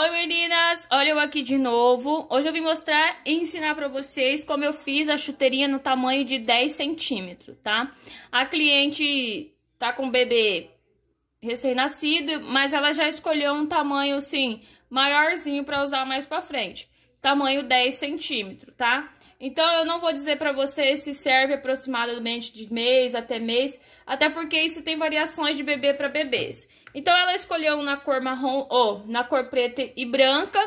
Oi meninas, olha eu aqui de novo. Hoje eu vim mostrar e ensinar pra vocês como eu fiz a chuteirinha no tamanho de 10 centímetros, tá? A cliente tá com um bebê recém-nascido, mas ela já escolheu um tamanho, assim, maiorzinho para usar mais para frente. Tamanho 10 centímetros, tá? Então, eu não vou dizer para você se serve aproximadamente de mês até mês, até porque isso tem variações de bebê para bebês. Então, ela escolheu um na cor marrom, ou na cor preta e branca,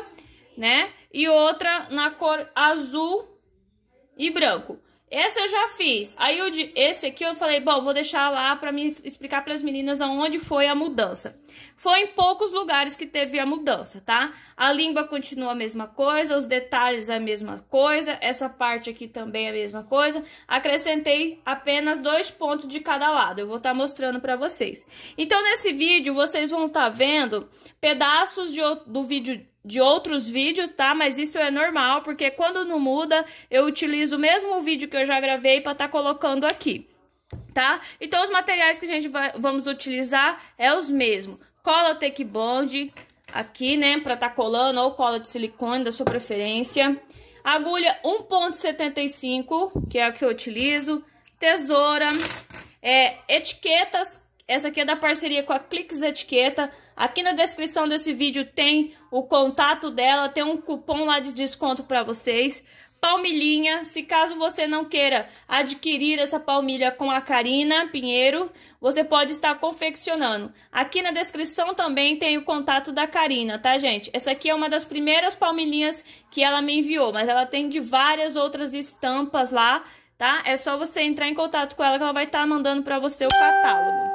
né? E outra na cor azul e branco. Esse eu já fiz. Aí eu, esse aqui eu falei, bom, vou deixar lá para me explicar para as meninas aonde foi a mudança. Foi em poucos lugares que teve a mudança, tá? A língua continua a mesma coisa, os detalhes a mesma coisa, essa parte aqui também é a mesma coisa. Acrescentei apenas dois pontos de cada lado. Eu vou estar tá mostrando para vocês. Então nesse vídeo vocês vão estar tá vendo pedaços de, do vídeo de outros vídeos, tá? Mas isso é normal, porque quando não muda, eu utilizo o mesmo vídeo que eu já gravei para estar tá colocando aqui, tá? Então, os materiais que a gente vai, vamos utilizar é os mesmos. Cola Take Bond aqui, né? Pra tá colando, ou cola de silicone, da sua preferência. Agulha 1.75, que é a que eu utilizo. Tesoura. É, etiquetas. Essa aqui é da parceria com a Clix Etiqueta. Aqui na descrição desse vídeo tem o contato dela, tem um cupom lá de desconto para vocês. Palmilhinha, se caso você não queira adquirir essa palmilha com a Karina Pinheiro, você pode estar confeccionando. Aqui na descrição também tem o contato da Karina, tá gente? Essa aqui é uma das primeiras palmilhinhas que ela me enviou, mas ela tem de várias outras estampas lá, tá? É só você entrar em contato com ela que ela vai estar mandando para você o catálogo.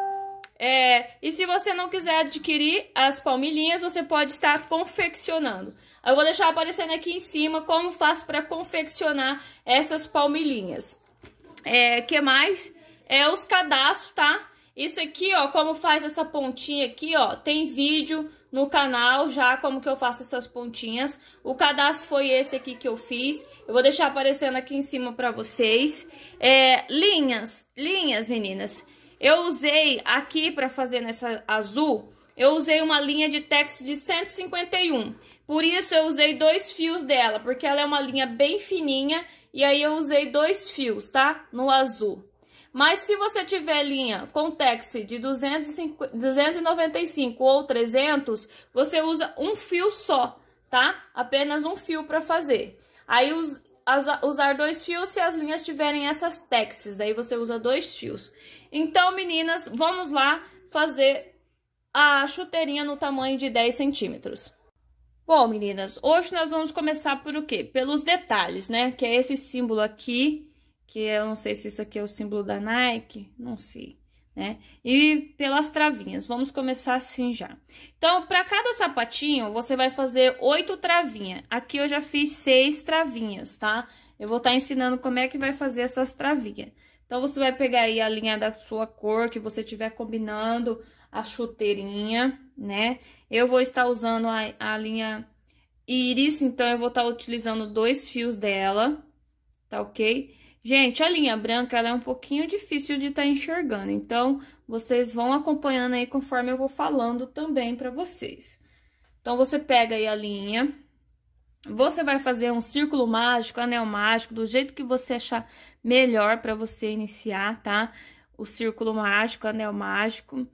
É, e se você não quiser adquirir as palmilhinhas, você pode estar confeccionando. Eu vou deixar aparecendo aqui em cima como faço para confeccionar essas palmilhinhas. É, que mais? É os cadastros, tá? Isso aqui, ó, como faz essa pontinha aqui, ó, tem vídeo no canal já como que eu faço essas pontinhas. O cadastro foi esse aqui que eu fiz. Eu vou deixar aparecendo aqui em cima pra vocês. É, linhas, linhas, meninas. Eu usei aqui para fazer nessa azul, eu usei uma linha de tex de 151. Por isso eu usei dois fios dela, porque ela é uma linha bem fininha e aí eu usei dois fios, tá? No azul. Mas se você tiver linha com tex de 295 ou 300, você usa um fio só, tá? Apenas um fio para fazer. Aí us, usar dois fios se as linhas tiverem essas texes, daí você usa dois fios. Então, meninas, vamos lá fazer a chuteirinha no tamanho de 10 centímetros. Bom, meninas, hoje nós vamos começar por o quê? Pelos detalhes, né? Que é esse símbolo aqui, que eu não sei se isso aqui é o símbolo da Nike, não sei, né? E pelas travinhas, vamos começar assim já. Então, para cada sapatinho, você vai fazer oito travinhas. Aqui eu já fiz seis travinhas, tá? Eu vou estar tá ensinando como é que vai fazer essas travinhas. Então, você vai pegar aí a linha da sua cor que você tiver combinando a chuteirinha, né? Eu vou estar usando a, a linha íris, então eu vou estar utilizando dois fios dela, tá ok? Gente, a linha branca, ela é um pouquinho difícil de estar tá enxergando, então vocês vão acompanhando aí conforme eu vou falando também pra vocês. Então, você pega aí a linha você vai fazer um círculo mágico, anel mágico, do jeito que você achar melhor para você iniciar, tá? O círculo mágico, anel mágico.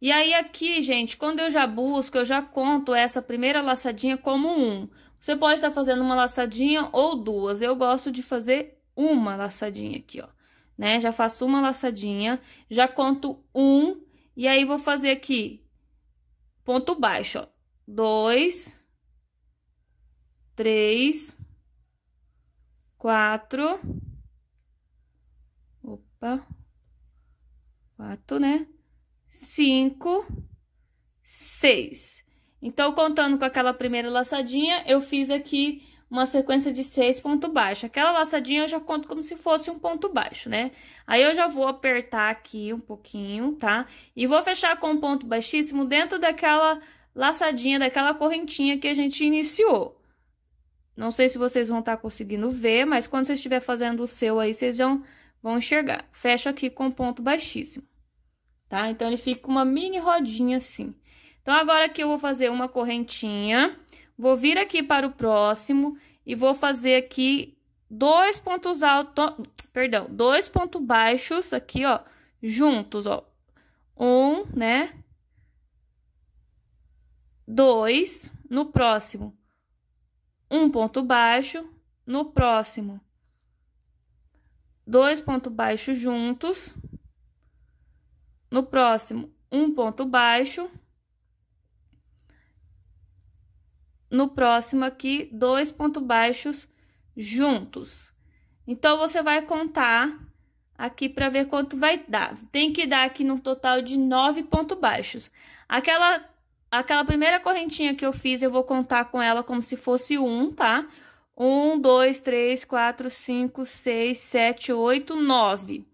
E aí aqui, gente, quando eu já busco, eu já conto essa primeira laçadinha como um. Você pode estar tá fazendo uma laçadinha ou duas. Eu gosto de fazer uma laçadinha aqui, ó. Né? Já faço uma laçadinha, já conto um, e aí vou fazer aqui ponto baixo, ó. Dois, três, quatro, opa, quatro, né? Cinco, seis. Então, contando com aquela primeira laçadinha, eu fiz aqui uma sequência de seis ponto baixo. Aquela laçadinha eu já conto como se fosse um ponto baixo, né? Aí, eu já vou apertar aqui um pouquinho, tá? E vou fechar com um ponto baixíssimo dentro daquela laçadinha, daquela correntinha que a gente iniciou. Não sei se vocês vão estar tá conseguindo ver, mas quando você estiver fazendo o seu aí, vocês vão, vão enxergar. Fecha aqui com ponto baixíssimo, tá? Então, ele fica uma mini rodinha assim. Então, agora aqui eu vou fazer uma correntinha, vou vir aqui para o próximo e vou fazer aqui dois pontos altos, perdão, dois pontos baixos aqui, ó, juntos, ó. Um, né? Dois no próximo um ponto baixo no próximo, dois pontos baixos juntos, no próximo, um ponto baixo, no próximo aqui, dois pontos baixos juntos. Então, você vai contar aqui para ver quanto vai dar. Tem que dar aqui no total de nove pontos baixos. Aquela Aquela primeira correntinha que eu fiz, eu vou contar com ela como se fosse um, tá? Um, dois, três, quatro, cinco, seis, sete, oito, nove.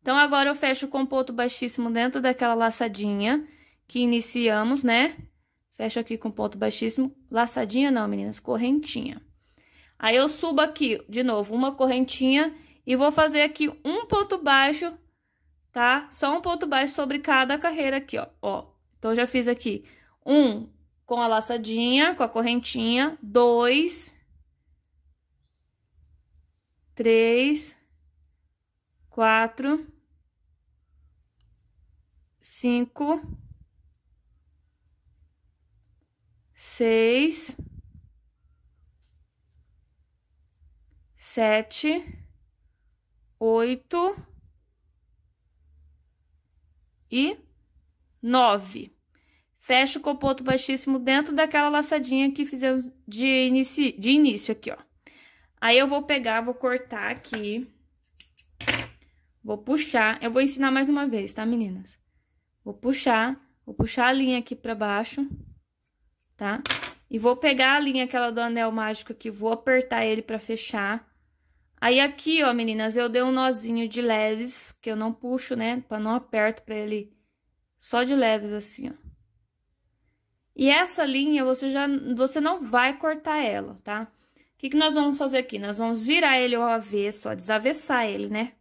Então, agora eu fecho com ponto baixíssimo dentro daquela laçadinha que iniciamos, né? Fecho aqui com ponto baixíssimo. Laçadinha não, meninas, correntinha. Aí, eu subo aqui, de novo, uma correntinha e vou fazer aqui um ponto baixo, tá? Só um ponto baixo sobre cada carreira aqui, ó. Ó, então, eu já fiz aqui um com a laçadinha, com a correntinha. Dois. Três. Quatro. Cinco. Seis. Sete. Oito. E nove fecha o copoto baixíssimo dentro daquela laçadinha que fizemos de, de início aqui, ó. Aí eu vou pegar, vou cortar aqui, vou puxar, eu vou ensinar mais uma vez, tá, meninas? Vou puxar, vou puxar a linha aqui pra baixo, tá? E vou pegar a linha aquela do anel mágico aqui, vou apertar ele pra fechar. Aí aqui, ó, meninas, eu dei um nozinho de leves, que eu não puxo, né, pra não aperto pra ele, só de leves assim, ó. E essa linha, você já você não vai cortar ela, tá? O que, que nós vamos fazer aqui? Nós vamos virar ele ao avesso, ó, desavessar ele, né?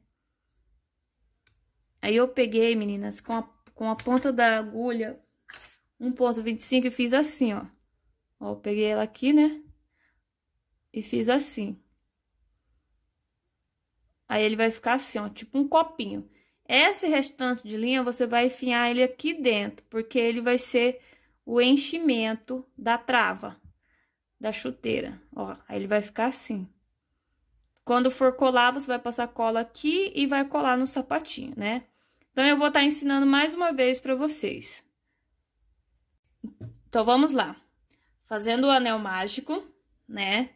Aí, eu peguei, meninas, com a, com a ponta da agulha, 1.25 e fiz assim, ó. Ó, peguei ela aqui, né? E fiz assim. Aí, ele vai ficar assim, ó, tipo um copinho. Esse restante de linha, você vai enfiar ele aqui dentro, porque ele vai ser o enchimento da trava da chuteira. Ó, aí ele vai ficar assim. Quando for colar, você vai passar cola aqui e vai colar no sapatinho, né? Então, eu vou estar tá ensinando mais uma vez para vocês. Então, vamos lá. Fazendo o anel mágico, né?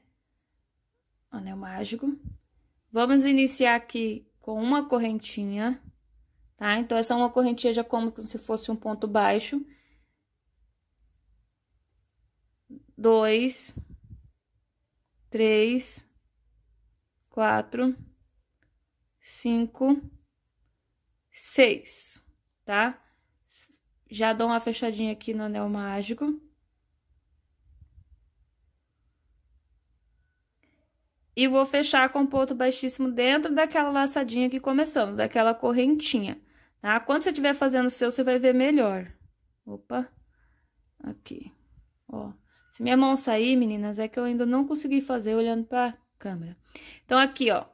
Anel mágico. Vamos iniciar aqui com uma correntinha, tá? Então, essa é uma correntinha já como se fosse um ponto baixo. dois, três, quatro, cinco, seis, tá? Já dou uma fechadinha aqui no anel mágico. E vou fechar com ponto baixíssimo dentro daquela laçadinha que começamos, daquela correntinha, tá? Quando você estiver fazendo o seu, você vai ver melhor. Opa, aqui, ó. Se minha mão sair, meninas, é que eu ainda não consegui fazer olhando pra câmera. Então, aqui, ó,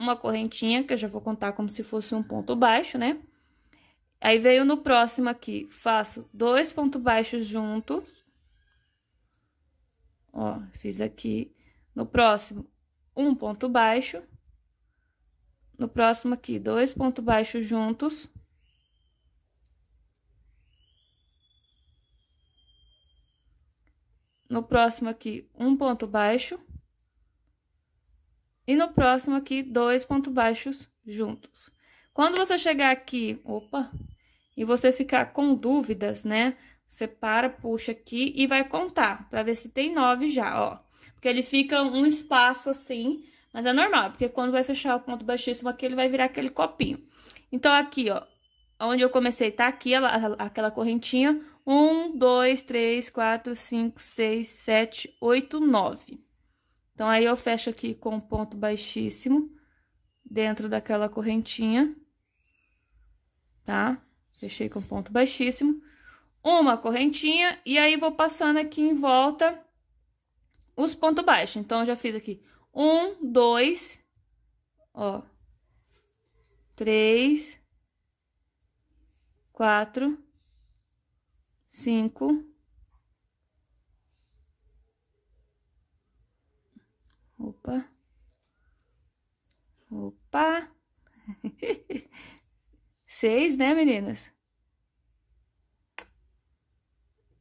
uma correntinha, que eu já vou contar como se fosse um ponto baixo, né? Aí, veio no próximo aqui, faço dois pontos baixos juntos. Ó, fiz aqui. No próximo, um ponto baixo. No próximo aqui, dois pontos baixos juntos. no próximo aqui um ponto baixo e no próximo aqui dois pontos baixos juntos. Quando você chegar aqui, opa, e você ficar com dúvidas, né? Você para, puxa aqui e vai contar para ver se tem nove já, ó. Porque ele fica um espaço assim, mas é normal, porque quando vai fechar o ponto baixíssimo aqui, ele vai virar aquele copinho. Então, aqui, ó, onde eu comecei, tá aqui ela, aquela correntinha, 1, 2, 3, 4, 5, 6, 7, 8, 9. Então, aí eu fecho aqui com um ponto baixíssimo dentro daquela correntinha, tá? Fechei com ponto baixíssimo. Uma correntinha, e aí vou passando aqui em volta os pontos baixos. Então, já fiz aqui um, dois, ó, três, quatro, cinco, opa, opa, seis, né, meninas?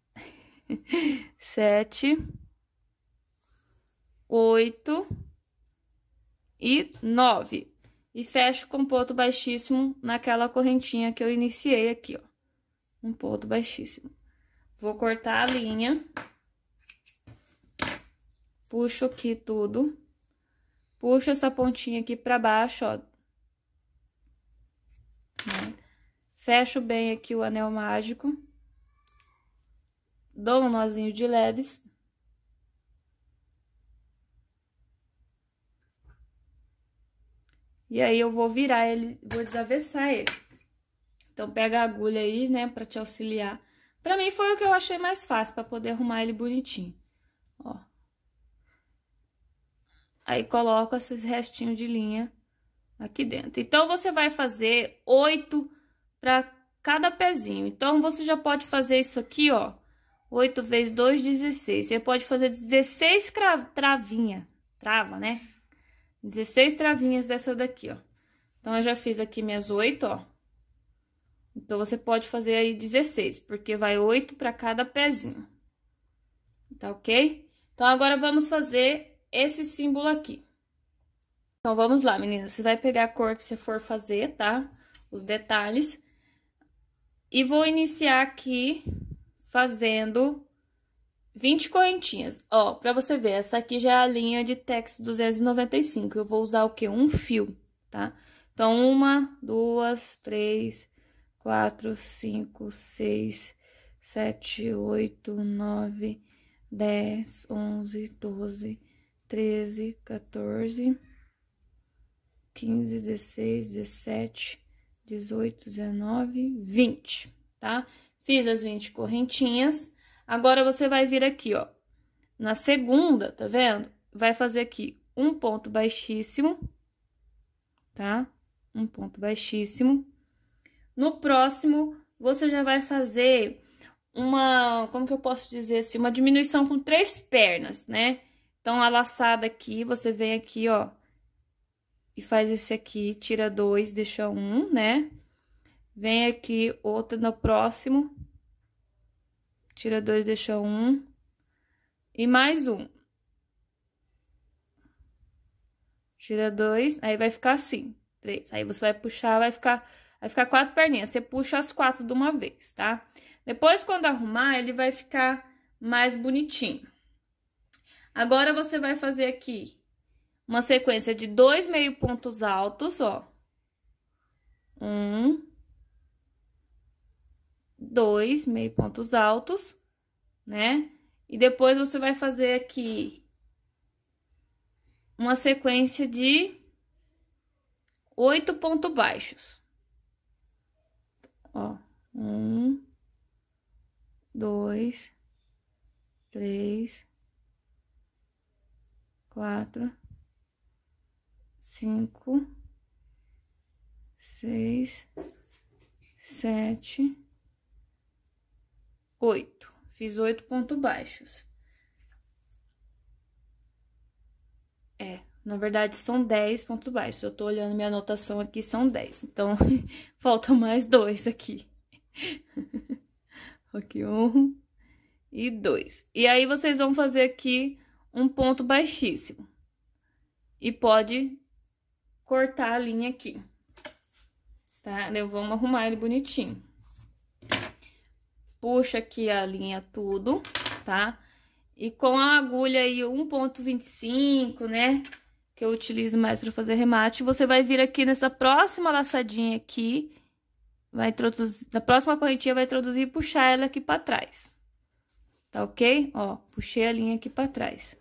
Sete, oito e nove. E fecho com ponto baixíssimo naquela correntinha que eu iniciei aqui, ó. Um ponto baixíssimo. Vou cortar a linha. Puxo aqui tudo. Puxo essa pontinha aqui pra baixo, ó. Fecho bem aqui o anel mágico. Dou um nozinho de leves. E aí, eu vou virar ele, vou desavessar ele. Então, pega a agulha aí, né, pra te auxiliar. Pra mim foi o que eu achei mais fácil, pra poder arrumar ele bonitinho. Ó. Aí coloca esses restinhos de linha aqui dentro. Então, você vai fazer oito pra cada pezinho. Então, você já pode fazer isso aqui, ó. Oito vezes dois, 16. Você pode fazer 16 travinha, trava, né? 16 travinhas dessa daqui, ó. Então, eu já fiz aqui minhas oito, ó. Então, você pode fazer aí 16, porque vai 8 para cada pezinho. Tá ok? Então, agora vamos fazer esse símbolo aqui. Então, vamos lá, meninas. Você vai pegar a cor que você for fazer, tá? Os detalhes. E vou iniciar aqui fazendo 20 correntinhas. Ó, pra você ver, essa aqui já é a linha de tex 295. Eu vou usar o quê? Um fio, tá? Então, uma, duas, três, quatro, cinco, seis, sete, oito, nove, dez, onze, doze, treze, 14, quinze, dezesseis, dezessete, dezoito, dezenove, vinte, tá? Fiz as vinte correntinhas. Agora, você vai vir aqui, ó. Na segunda, tá vendo? Vai fazer aqui um ponto baixíssimo, tá? Um ponto baixíssimo no próximo, você já vai fazer uma, como que eu posso dizer assim, uma diminuição com três pernas, né? Então, a laçada aqui, você vem aqui, ó, e faz esse aqui, tira dois, deixa um, né? Vem aqui, outra no próximo, tira dois, deixa um, e mais um. Tira dois, aí vai ficar assim, três. Aí você vai puxar, vai ficar Vai ficar quatro perninhas, você puxa as quatro de uma vez, tá? Depois, quando arrumar, ele vai ficar mais bonitinho. Agora, você vai fazer aqui uma sequência de dois meio pontos altos, ó. Um. Dois meio pontos altos, né? E depois, você vai fazer aqui uma sequência de oito pontos baixos. Ó, um, dois, três, quatro, cinco, seis, sete, oito. Fiz oito pontos baixos. É, na verdade, são 10 pontos baixos. Eu tô olhando minha anotação aqui, são 10. Então, faltam mais dois aqui. aqui um e dois. E aí, vocês vão fazer aqui um ponto baixíssimo. E pode cortar a linha aqui. Tá? Eu vamos arrumar ele bonitinho. Puxa aqui a linha tudo, tá? E com a agulha aí 1.25, né? que eu utilizo mais para fazer remate. Você vai vir aqui nessa próxima laçadinha aqui, vai introduzir, na próxima correntinha vai introduzir e puxar ela aqui para trás. Tá ok? Ó, puxei a linha aqui para trás.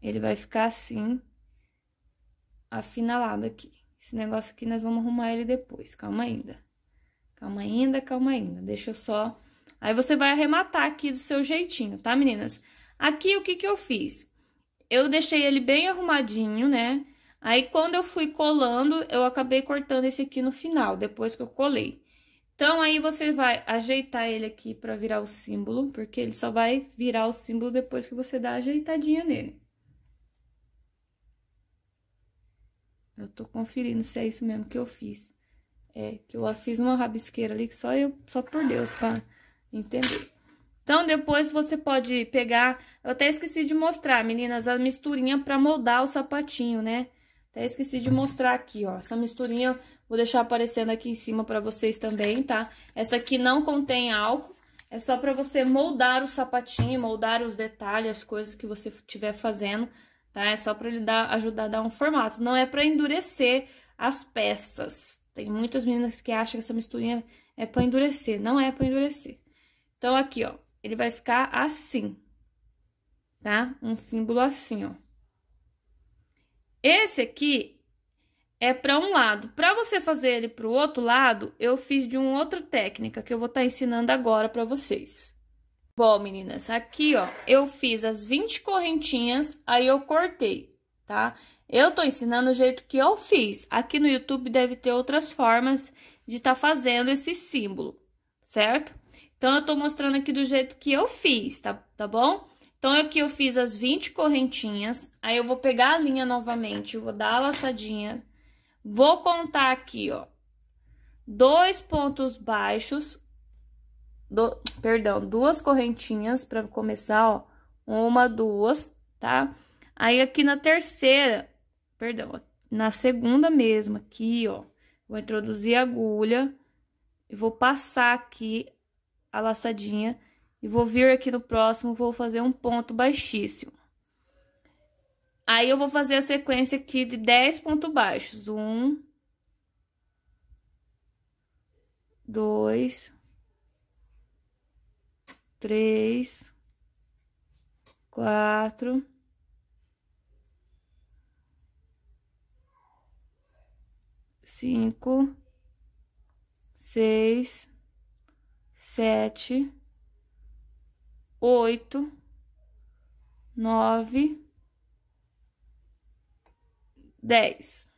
Ele vai ficar assim, afinalado aqui. Esse negócio aqui nós vamos arrumar ele depois, calma ainda. Calma ainda, calma ainda, deixa eu só... Aí, você vai arrematar aqui do seu jeitinho, tá, meninas? Aqui, o que que eu fiz? Eu deixei ele bem arrumadinho, né? Aí, quando eu fui colando, eu acabei cortando esse aqui no final, depois que eu colei. Então, aí você vai ajeitar ele aqui pra virar o símbolo, porque ele só vai virar o símbolo depois que você dá a ajeitadinha nele. Eu tô conferindo se é isso mesmo que eu fiz. É, que eu fiz uma rabisqueira ali que só eu, só por Deus, pra entender. Então, depois você pode pegar... Eu até esqueci de mostrar, meninas, a misturinha para moldar o sapatinho, né? Até esqueci de mostrar aqui, ó. Essa misturinha vou deixar aparecendo aqui em cima para vocês também, tá? Essa aqui não contém álcool. É só para você moldar o sapatinho, moldar os detalhes, as coisas que você estiver fazendo, tá? É só para ele dar, ajudar a dar um formato. Não é para endurecer as peças. Tem muitas meninas que acham que essa misturinha é para endurecer. Não é para endurecer. Então, aqui, ó ele vai ficar assim, tá? Um símbolo assim, ó. Esse aqui é para um lado. Para você fazer ele para o outro lado, eu fiz de uma outra técnica que eu vou estar tá ensinando agora para vocês. Bom, meninas, aqui, ó, eu fiz as 20 correntinhas, aí eu cortei, tá? Eu tô ensinando o jeito que eu fiz. Aqui no YouTube deve ter outras formas de estar tá fazendo esse símbolo, certo? Então, eu tô mostrando aqui do jeito que eu fiz, tá, tá bom? Então, aqui eu fiz as 20 correntinhas, aí eu vou pegar a linha novamente, vou dar a laçadinha, vou contar aqui, ó, dois pontos baixos, do, perdão, duas correntinhas para começar, ó, uma, duas, tá? Aí, aqui na terceira, perdão, na segunda mesmo, aqui, ó, vou introduzir a agulha e vou passar aqui a laçadinha e vou vir aqui no próximo, vou fazer um ponto baixíssimo. Aí, eu vou fazer a sequência aqui de 10 pontos baixos. Um, dois, três, quatro, cinco, seis, sete, oito, nove, dez.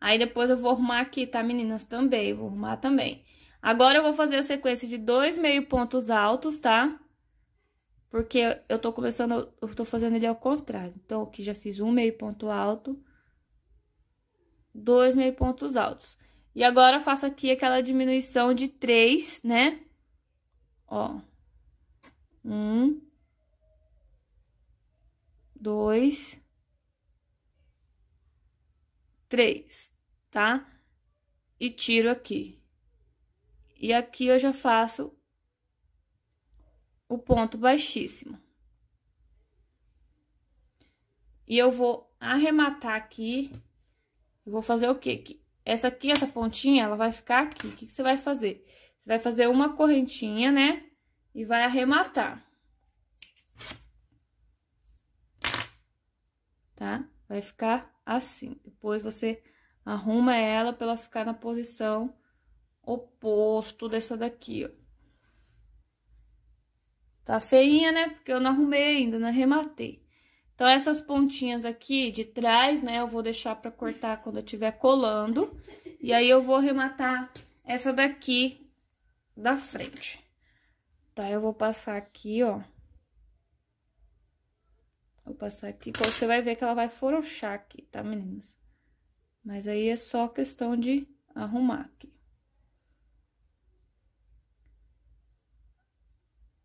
Aí depois eu vou arrumar aqui, tá, meninas? Também, vou arrumar também. Agora eu vou fazer a sequência de dois meio pontos altos, tá? Porque eu tô começando, eu tô fazendo ele ao contrário. Então, aqui já fiz um meio ponto alto, dois meio pontos altos. E agora eu faço aqui aquela diminuição de três, né? Ó. Um. Dois. Três, tá? E tiro aqui. E aqui eu já faço o ponto baixíssimo. E eu vou arrematar aqui. Eu vou fazer o quê? aqui? Essa aqui, essa pontinha, ela vai ficar aqui. O que, que você vai fazer? Você vai fazer uma correntinha, né? E vai arrematar. Tá? Vai ficar assim. Depois você arruma ela pra ela ficar na posição oposto dessa daqui, ó. Tá feinha, né? Porque eu não arrumei ainda, não arrematei. Então, essas pontinhas aqui de trás, né, eu vou deixar pra cortar quando eu estiver colando. E aí, eu vou arrematar essa daqui da frente. Tá, eu vou passar aqui, ó. Vou passar aqui, você vai ver que ela vai forochar aqui, tá, meninas? Mas aí é só questão de arrumar aqui.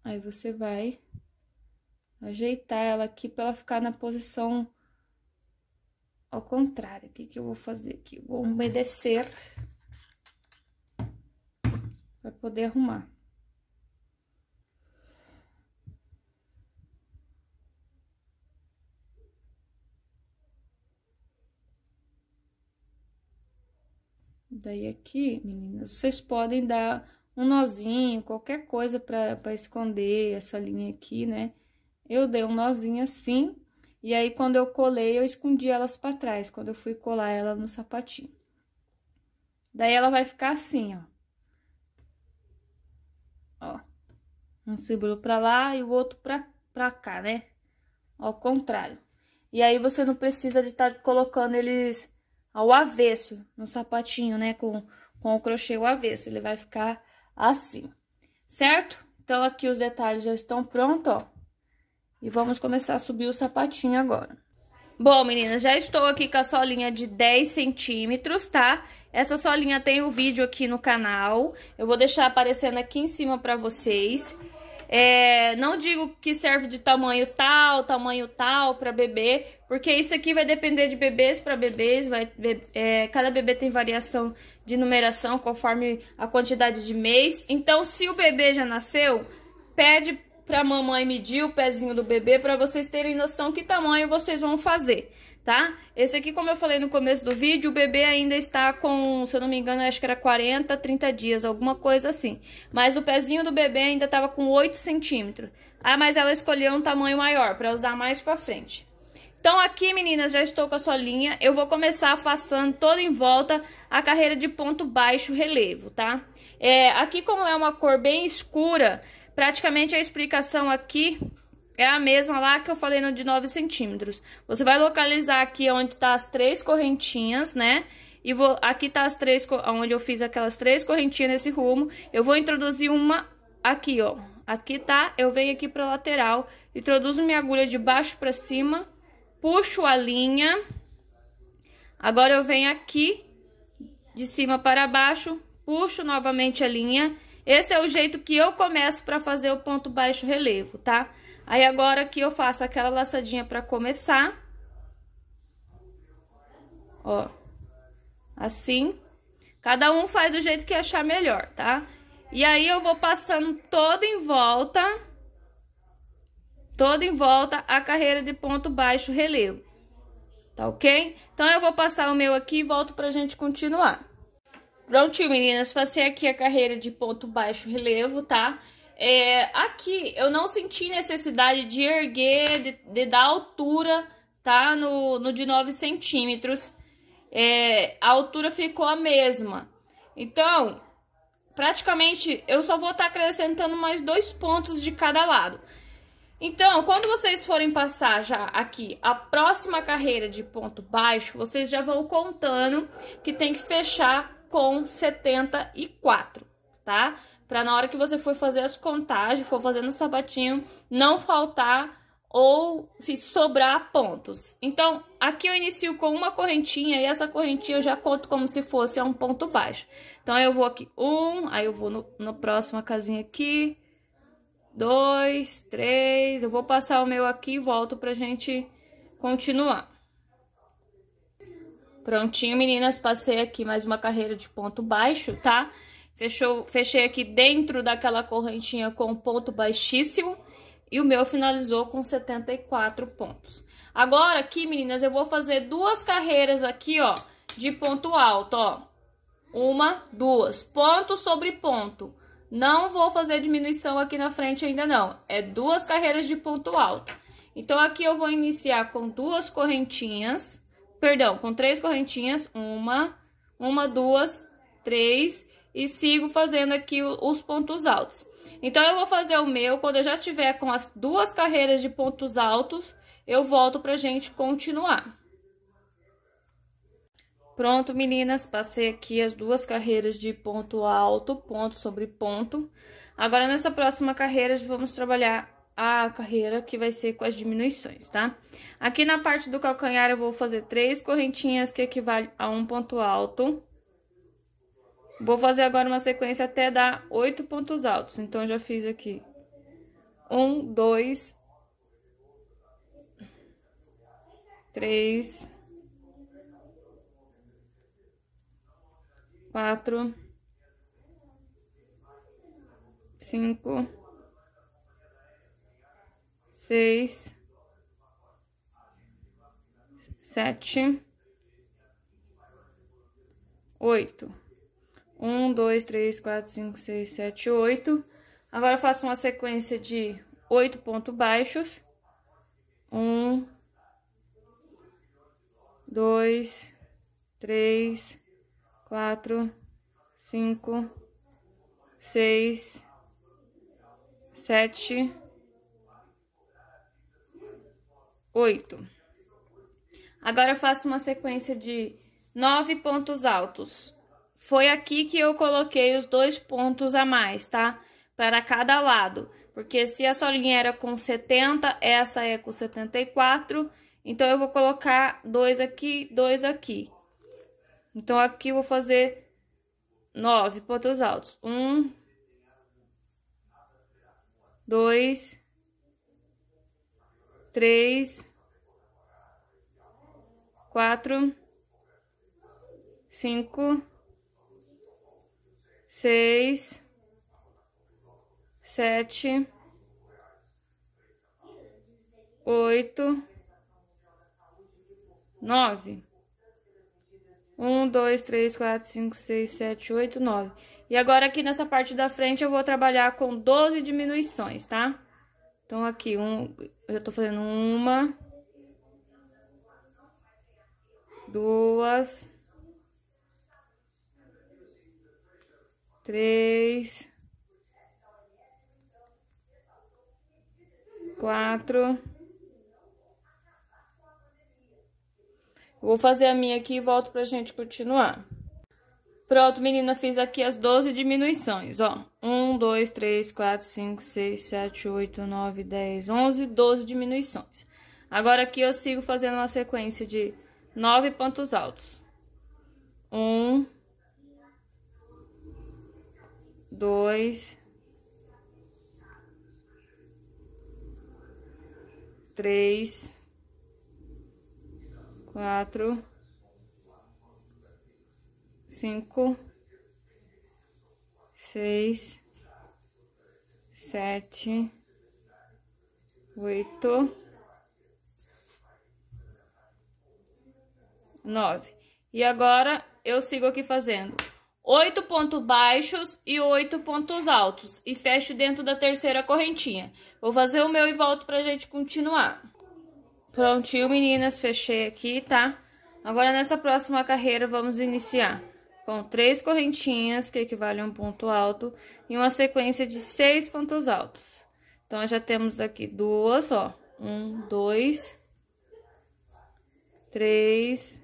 Aí você vai ajeitar ela aqui para ela ficar na posição ao contrário. O que, que eu vou fazer aqui? Vou umedecer para poder arrumar. Daí aqui, meninas, vocês podem dar um nozinho, qualquer coisa para esconder essa linha aqui, né? Eu dei um nozinho assim, e aí quando eu colei, eu escondi elas para trás, quando eu fui colar ela no sapatinho. Daí ela vai ficar assim, ó. Ó. Um símbolo para lá e o outro para pra cá, né? Ao contrário. E aí você não precisa de estar tá colocando eles ao avesso no sapatinho, né? Com, com o crochê ao avesso, ele vai ficar assim, certo? Então, aqui os detalhes já estão prontos, ó. E vamos começar a subir o sapatinho agora. Bom, meninas, já estou aqui com a solinha de 10 centímetros, tá? Essa solinha tem o um vídeo aqui no canal. Eu vou deixar aparecendo aqui em cima pra vocês. É, não digo que serve de tamanho tal, tamanho tal para bebê, porque isso aqui vai depender de bebês para bebês. Vai, é, cada bebê tem variação de numeração conforme a quantidade de mês. Então, se o bebê já nasceu, pede pra mamãe medir o pezinho do bebê pra vocês terem noção que tamanho vocês vão fazer, tá? Esse aqui, como eu falei no começo do vídeo, o bebê ainda está com, se eu não me engano, acho que era 40, 30 dias, alguma coisa assim. Mas o pezinho do bebê ainda estava com 8 centímetros. Ah, mas ela escolheu um tamanho maior pra usar mais pra frente. Então aqui, meninas, já estou com a solinha. Eu vou começar passando toda em volta a carreira de ponto baixo relevo, tá? É, aqui como é uma cor bem escura, Praticamente a explicação aqui é a mesma lá que eu falei no de 9 centímetros. Você vai localizar aqui onde tá as três correntinhas, né? E vou, aqui tá as três, onde eu fiz aquelas três correntinhas nesse rumo. Eu vou introduzir uma aqui, ó. Aqui tá, eu venho aqui pra lateral, introduzo minha agulha de baixo pra cima, puxo a linha. Agora eu venho aqui, de cima para baixo, puxo novamente a linha esse é o jeito que eu começo para fazer o ponto baixo relevo, tá? Aí agora que eu faço aquela laçadinha para começar. Ó. Assim. Cada um faz do jeito que achar melhor, tá? E aí eu vou passando todo em volta. Todo em volta a carreira de ponto baixo relevo. Tá ok? Então eu vou passar o meu aqui e volto pra gente continuar. Prontinho, meninas, passei aqui a carreira de ponto baixo relevo, tá? É, aqui eu não senti necessidade de erguer, de, de dar altura, tá? No, no de 9 centímetros, é, a altura ficou a mesma. Então, praticamente eu só vou estar tá acrescentando mais dois pontos de cada lado. Então, quando vocês forem passar já aqui a próxima carreira de ponto baixo, vocês já vão contando que tem que fechar com 74, tá? Para na hora que você for fazer as contagens, for fazendo sapatinho, não faltar ou se sobrar pontos. Então, aqui eu inicio com uma correntinha e essa correntinha eu já conto como se fosse um ponto baixo. Então, eu vou aqui um, aí eu vou no, no próxima casinha aqui, dois, três, eu vou passar o meu aqui e volto pra gente continuar. Prontinho, meninas, passei aqui mais uma carreira de ponto baixo, tá? Fechou, fechei aqui dentro daquela correntinha com ponto baixíssimo e o meu finalizou com 74 pontos. Agora aqui, meninas, eu vou fazer duas carreiras aqui, ó, de ponto alto, ó. Uma, duas, ponto sobre ponto. Não vou fazer diminuição aqui na frente ainda não, é duas carreiras de ponto alto. Então, aqui eu vou iniciar com duas correntinhas perdão, com três correntinhas, uma, uma, duas, três, e sigo fazendo aqui os pontos altos. Então, eu vou fazer o meu, quando eu já tiver com as duas carreiras de pontos altos, eu volto pra gente continuar. Pronto, meninas, passei aqui as duas carreiras de ponto alto, ponto sobre ponto. Agora, nessa próxima carreira, vamos trabalhar a carreira que vai ser com as diminuições, tá? Aqui na parte do calcanhar eu vou fazer três correntinhas que equivale a um ponto alto. Vou fazer agora uma sequência até dar oito pontos altos, então já fiz aqui. Um, dois, três, quatro, cinco seis, sete, oito. Um, dois, três, quatro, cinco, seis, sete, oito. Agora faço uma sequência de oito pontos baixos. Um, dois, três, quatro, cinco, seis, sete, 8. Agora eu faço uma sequência de 9 pontos altos. Foi aqui que eu coloquei os dois pontos a mais, tá? Para cada lado, porque se a solinha era com 70, essa é com 74, então eu vou colocar dois aqui, dois aqui. Então aqui eu vou fazer nove pontos altos. Um, dois, três, quatro, cinco, seis, sete, oito, nove. Um, dois, três, quatro, cinco, seis, sete, oito, nove. E agora aqui nessa parte da frente eu vou trabalhar com 12 diminuições, tá? Então aqui, um, eu já tô fazendo uma. Duas. Três. Quatro. Vou fazer a minha aqui e volto pra gente continuar. Pronto, menina, fiz aqui as 12 diminuições, ó. 1, 2, 3, 4, 5, 6, 7, 8, 9, 10, 11, 12 diminuições. Agora aqui eu sigo fazendo uma sequência de 9 pontos altos. 1, 2, 3, 4, 5, seis, sete, oito, nove. E agora eu sigo aqui fazendo oito pontos baixos e oito pontos altos e fecho dentro da terceira correntinha. Vou fazer o meu e volto pra gente continuar. Prontinho, meninas, fechei aqui, tá? Agora nessa próxima carreira vamos iniciar com três correntinhas, que equivale a um ponto alto, e uma sequência de seis pontos altos. Então, já temos aqui duas, ó. Um, dois, três,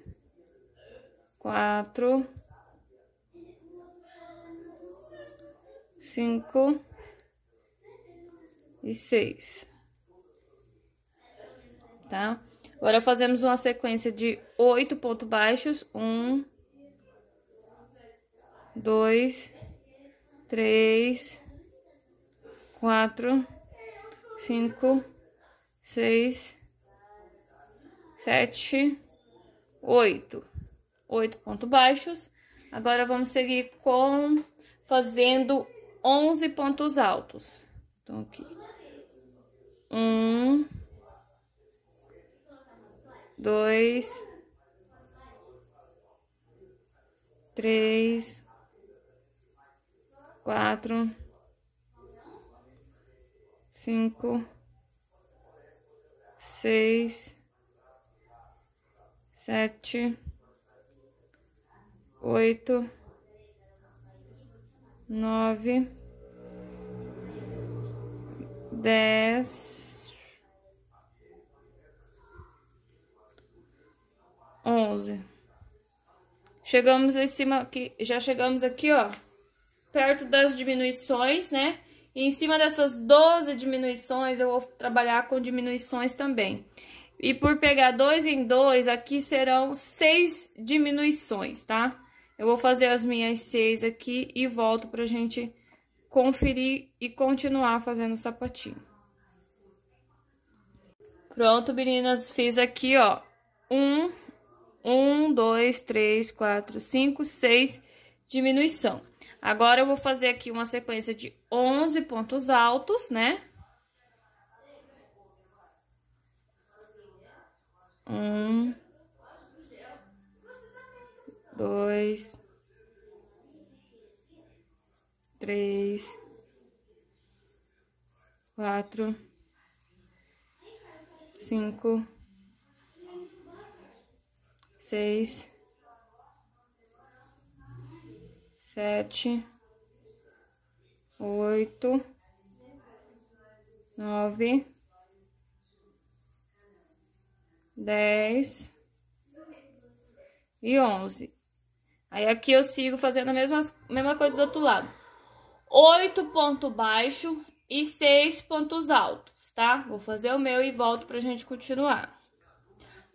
quatro, cinco e seis. Tá? Agora, fazemos uma sequência de oito pontos baixos. Um, dois, três, quatro, cinco, seis, sete, oito. Oito pontos baixos. Agora, vamos seguir com fazendo onze pontos altos. Então, aqui. Um, dois, três, quatro, cinco, seis, sete, oito, nove, dez, onze. Chegamos em cima aqui, já chegamos aqui, ó perto das diminuições, né? E em cima dessas 12 diminuições, eu vou trabalhar com diminuições também. E por pegar dois em dois, aqui serão seis diminuições, tá? Eu vou fazer as minhas seis aqui e volto pra gente conferir e continuar fazendo o sapatinho. Pronto, meninas, fiz aqui, ó, um, um, dois, três, quatro, cinco, seis, diminuição. Agora, eu vou fazer aqui uma sequência de 11 pontos altos, né? Um, dois, três, quatro, cinco, seis, sete, oito, nove, dez e onze. Aí aqui eu sigo fazendo a mesma, mesma coisa do outro lado. Oito pontos baixo e seis pontos altos, tá? Vou fazer o meu e volto pra gente continuar.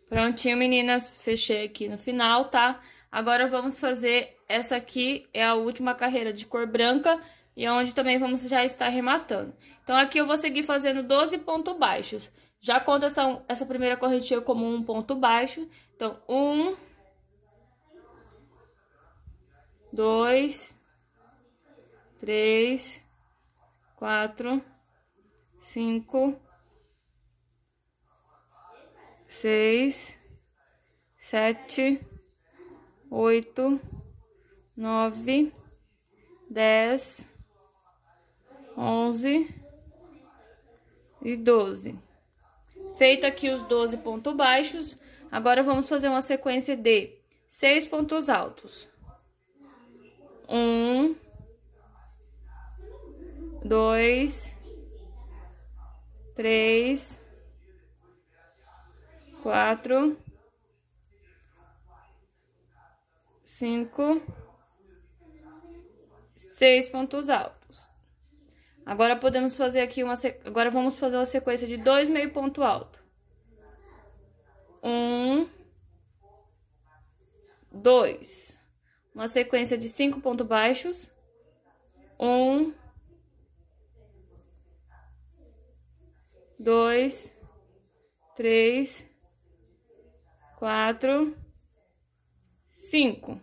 Prontinho, meninas, fechei aqui no final, tá? Agora vamos fazer essa aqui é a última carreira de cor branca e é onde também vamos já estar rematando. Então, aqui eu vou seguir fazendo 12 pontos baixos. Já conta essa, essa primeira correntinha como um ponto baixo. Então, um, dois, três, quatro, cinco, seis, sete, oito, nove, dez, onze e doze. Feito aqui os doze pontos baixos, agora vamos fazer uma sequência de seis pontos altos. Um, dois, três, quatro, cinco seis pontos altos. Agora podemos fazer aqui uma agora vamos fazer uma sequência de dois meio ponto alto. Um, dois, uma sequência de cinco pontos baixos. Um, dois, três, quatro, cinco.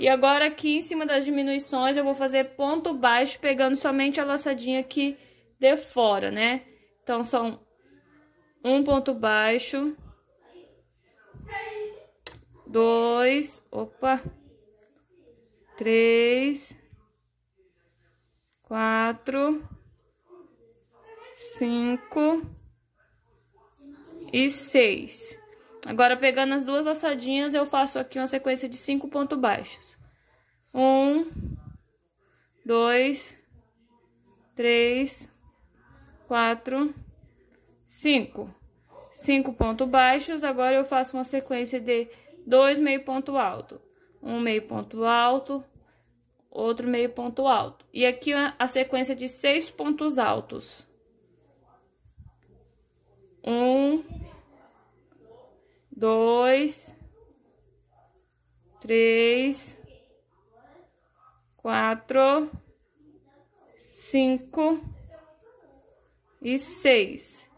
E agora aqui em cima das diminuições eu vou fazer ponto baixo pegando somente a laçadinha aqui de fora, né? Então são um ponto baixo, dois, opa, três, quatro, cinco e seis. Agora, pegando as duas laçadinhas, eu faço aqui uma sequência de cinco pontos baixos. Um, dois, três, quatro, cinco. Cinco pontos baixos, agora eu faço uma sequência de dois meio ponto alto. Um meio ponto alto, outro meio ponto alto. E aqui a sequência de seis pontos altos. Um, dois, três, quatro, cinco e seis.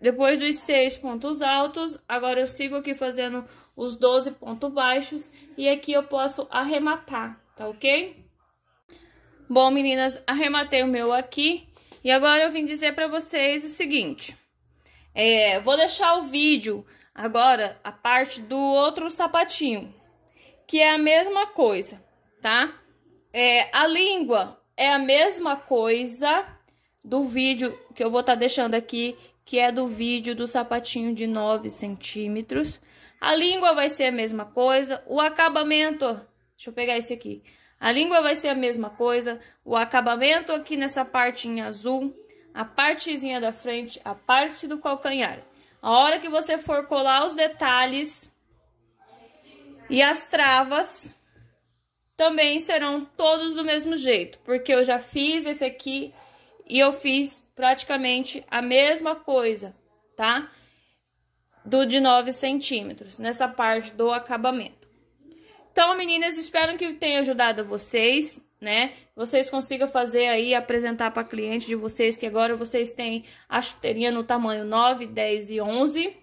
Depois dos seis pontos altos, agora eu sigo aqui fazendo os 12 pontos baixos e aqui eu posso arrematar, tá ok? Bom, meninas, arrematei o meu aqui e agora eu vim dizer para vocês o seguinte. É, vou deixar o vídeo Agora, a parte do outro sapatinho, que é a mesma coisa, tá? É, a língua é a mesma coisa do vídeo que eu vou estar tá deixando aqui, que é do vídeo do sapatinho de 9 centímetros. A língua vai ser a mesma coisa, o acabamento, deixa eu pegar esse aqui. A língua vai ser a mesma coisa, o acabamento aqui nessa parte em azul, a partezinha da frente, a parte do calcanhar. A hora que você for colar os detalhes e as travas, também serão todos do mesmo jeito. Porque eu já fiz esse aqui e eu fiz praticamente a mesma coisa, tá? Do de 9 centímetros, nessa parte do acabamento. Então, meninas, espero que tenha ajudado vocês né? Vocês consigam fazer aí, apresentar para cliente de vocês que agora vocês têm a chuteirinha no tamanho 9, 10 e 11.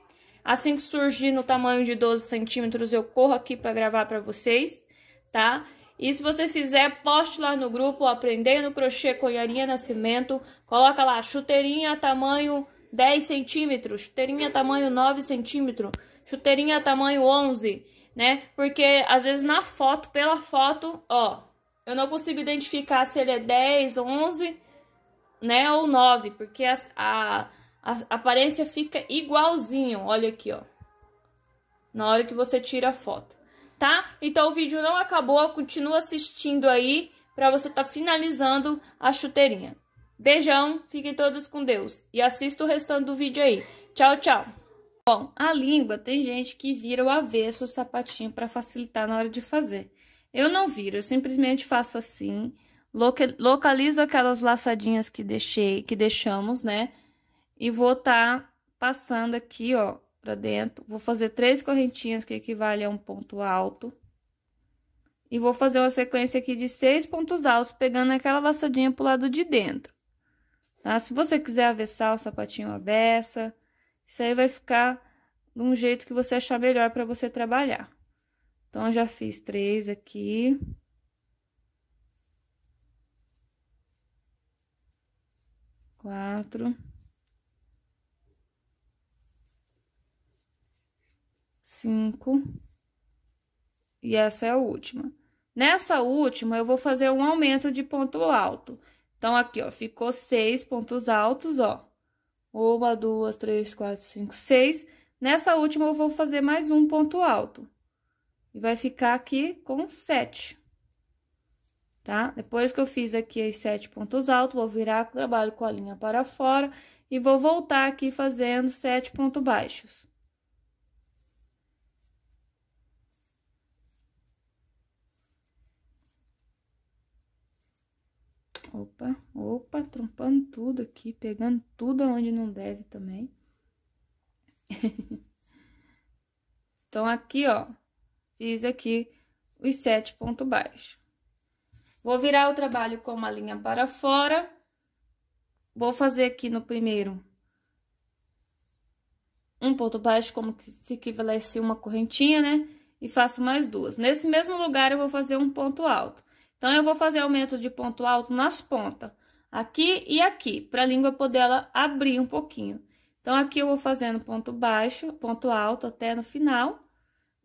Assim que surgir no tamanho de 12 centímetros, eu corro aqui para gravar para vocês, tá? E se você fizer, poste lá no grupo Aprendendo Crochê com Nascimento. Coloca lá, chuteirinha tamanho 10 centímetros, chuteirinha tamanho 9 centímetros, chuteirinha tamanho 11, né? Porque às vezes na foto, pela foto, ó, eu não consigo identificar se ele é 10, 11, né, ou 9, porque a, a, a aparência fica igualzinho, olha aqui, ó. Na hora que você tira a foto, tá? Então o vídeo não acabou, continua assistindo aí para você estar tá finalizando a chuteirinha. Beijão, fiquem todos com Deus e assista o restante do vídeo aí. Tchau, tchau. Bom, a língua tem gente que vira o avesso o sapatinho para facilitar na hora de fazer. Eu não viro, eu simplesmente faço assim, localizo aquelas laçadinhas que deixei, que deixamos, né? E vou tá passando aqui, ó, pra dentro. Vou fazer três correntinhas que equivale a um ponto alto. E vou fazer uma sequência aqui de seis pontos altos, pegando aquela laçadinha pro lado de dentro. Tá? Se você quiser avessar o sapatinho avessa, isso aí vai ficar de um jeito que você achar melhor para você trabalhar. Então, eu já fiz três aqui. Quatro. Cinco. E essa é a última. Nessa última, eu vou fazer um aumento de ponto alto. Então, aqui, ó, ficou seis pontos altos, ó. Uma, duas, três, quatro, cinco, seis. Nessa última, eu vou fazer mais um ponto alto. E vai ficar aqui com sete. Tá? Depois que eu fiz aqui os sete pontos altos, vou virar o trabalho com a linha para fora e vou voltar aqui fazendo sete pontos baixos. Opa, opa, trompando tudo aqui, pegando tudo onde não deve também. então, aqui, ó, Fiz aqui os sete pontos baixos. Vou virar o trabalho com uma linha para fora. Vou fazer aqui no primeiro um ponto baixo, como que se equivalesse uma correntinha, né? E faço mais duas. Nesse mesmo lugar, eu vou fazer um ponto alto. Então, eu vou fazer aumento de ponto alto nas pontas, aqui e aqui, para a língua poder ela abrir um pouquinho. Então, aqui eu vou fazendo ponto baixo, ponto alto até no final.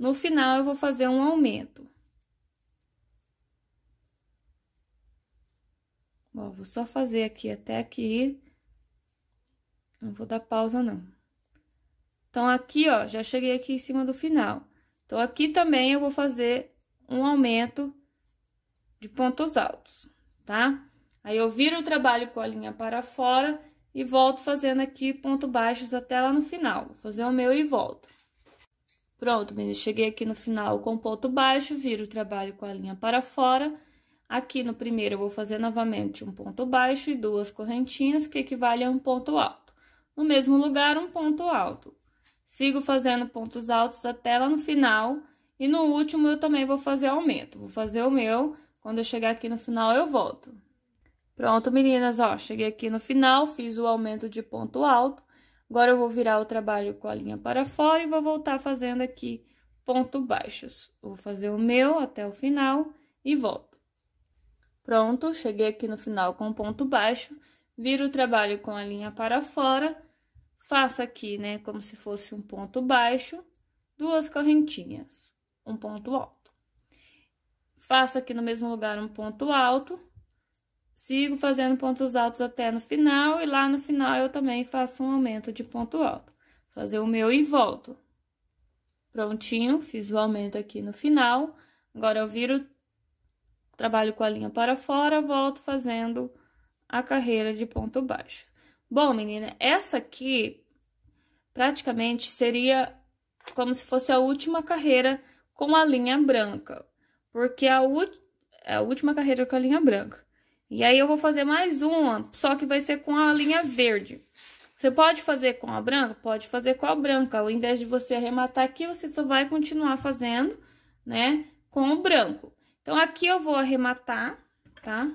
No final, eu vou fazer um aumento. Ó, vou só fazer aqui até aqui. Não vou dar pausa, não. Então, aqui, ó, já cheguei aqui em cima do final. Então, aqui também eu vou fazer um aumento de pontos altos, tá? Aí, eu viro o trabalho com a linha para fora e volto fazendo aqui pontos baixos até lá no final. Vou fazer o meu e volto. Pronto, meninas, cheguei aqui no final com ponto baixo, viro o trabalho com a linha para fora. Aqui no primeiro eu vou fazer novamente um ponto baixo e duas correntinhas, que equivale a um ponto alto. No mesmo lugar, um ponto alto. Sigo fazendo pontos altos até lá no final. E no último, eu também vou fazer aumento. Vou fazer o meu, quando eu chegar aqui no final, eu volto. Pronto, meninas, ó, cheguei aqui no final, fiz o aumento de ponto alto. Agora eu vou virar o trabalho com a linha para fora e vou voltar fazendo aqui ponto baixos. Vou fazer o meu até o final e volto. Pronto, cheguei aqui no final com ponto baixo, viro o trabalho com a linha para fora, faço aqui, né, como se fosse um ponto baixo, duas correntinhas, um ponto alto. Faço aqui no mesmo lugar um ponto alto, Sigo fazendo pontos altos até no final e lá no final eu também faço um aumento de ponto alto. fazer o meu e volto. Prontinho, fiz o aumento aqui no final. Agora eu viro, trabalho com a linha para fora, volto fazendo a carreira de ponto baixo. Bom, menina, essa aqui praticamente seria como se fosse a última carreira com a linha branca, porque a, é a última carreira com a linha branca. E aí eu vou fazer mais uma, só que vai ser com a linha verde. Você pode fazer com a branca? Pode fazer com a branca. Ao invés de você arrematar aqui, você só vai continuar fazendo, né, com o branco. Então, aqui eu vou arrematar, tá?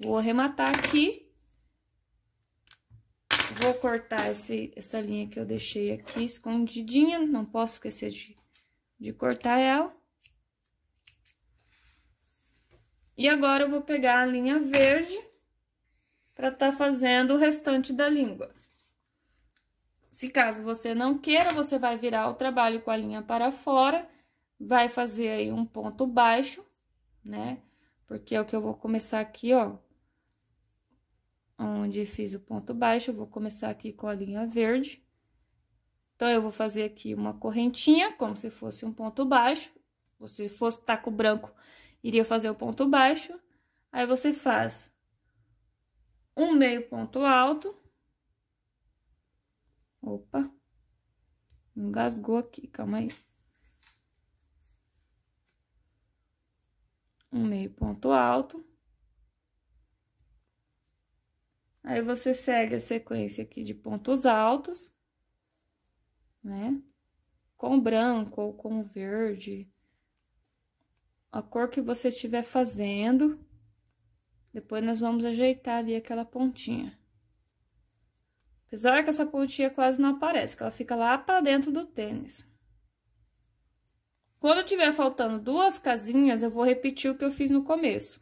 Vou arrematar aqui. Vou cortar esse, essa linha que eu deixei aqui escondidinha, não posso esquecer de, de cortar ela. E agora eu vou pegar a linha verde para estar tá fazendo o restante da língua. Se caso você não queira, você vai virar o trabalho com a linha para fora, vai fazer aí um ponto baixo, né? Porque é o que eu vou começar aqui, ó. Onde fiz o ponto baixo, eu vou começar aqui com a linha verde. Então, eu vou fazer aqui uma correntinha, como se fosse um ponto baixo. Se fosse tá com branco, iria fazer o ponto baixo. Aí você faz um meio ponto alto. Opa, engasgou aqui, calma aí. Um meio ponto alto. Aí você segue a sequência aqui de pontos altos, né? Com branco ou com verde, a cor que você estiver fazendo. Depois nós vamos ajeitar ali aquela pontinha. Apesar que essa pontinha quase não aparece, que ela fica lá para dentro do tênis. Quando tiver faltando duas casinhas, eu vou repetir o que eu fiz no começo.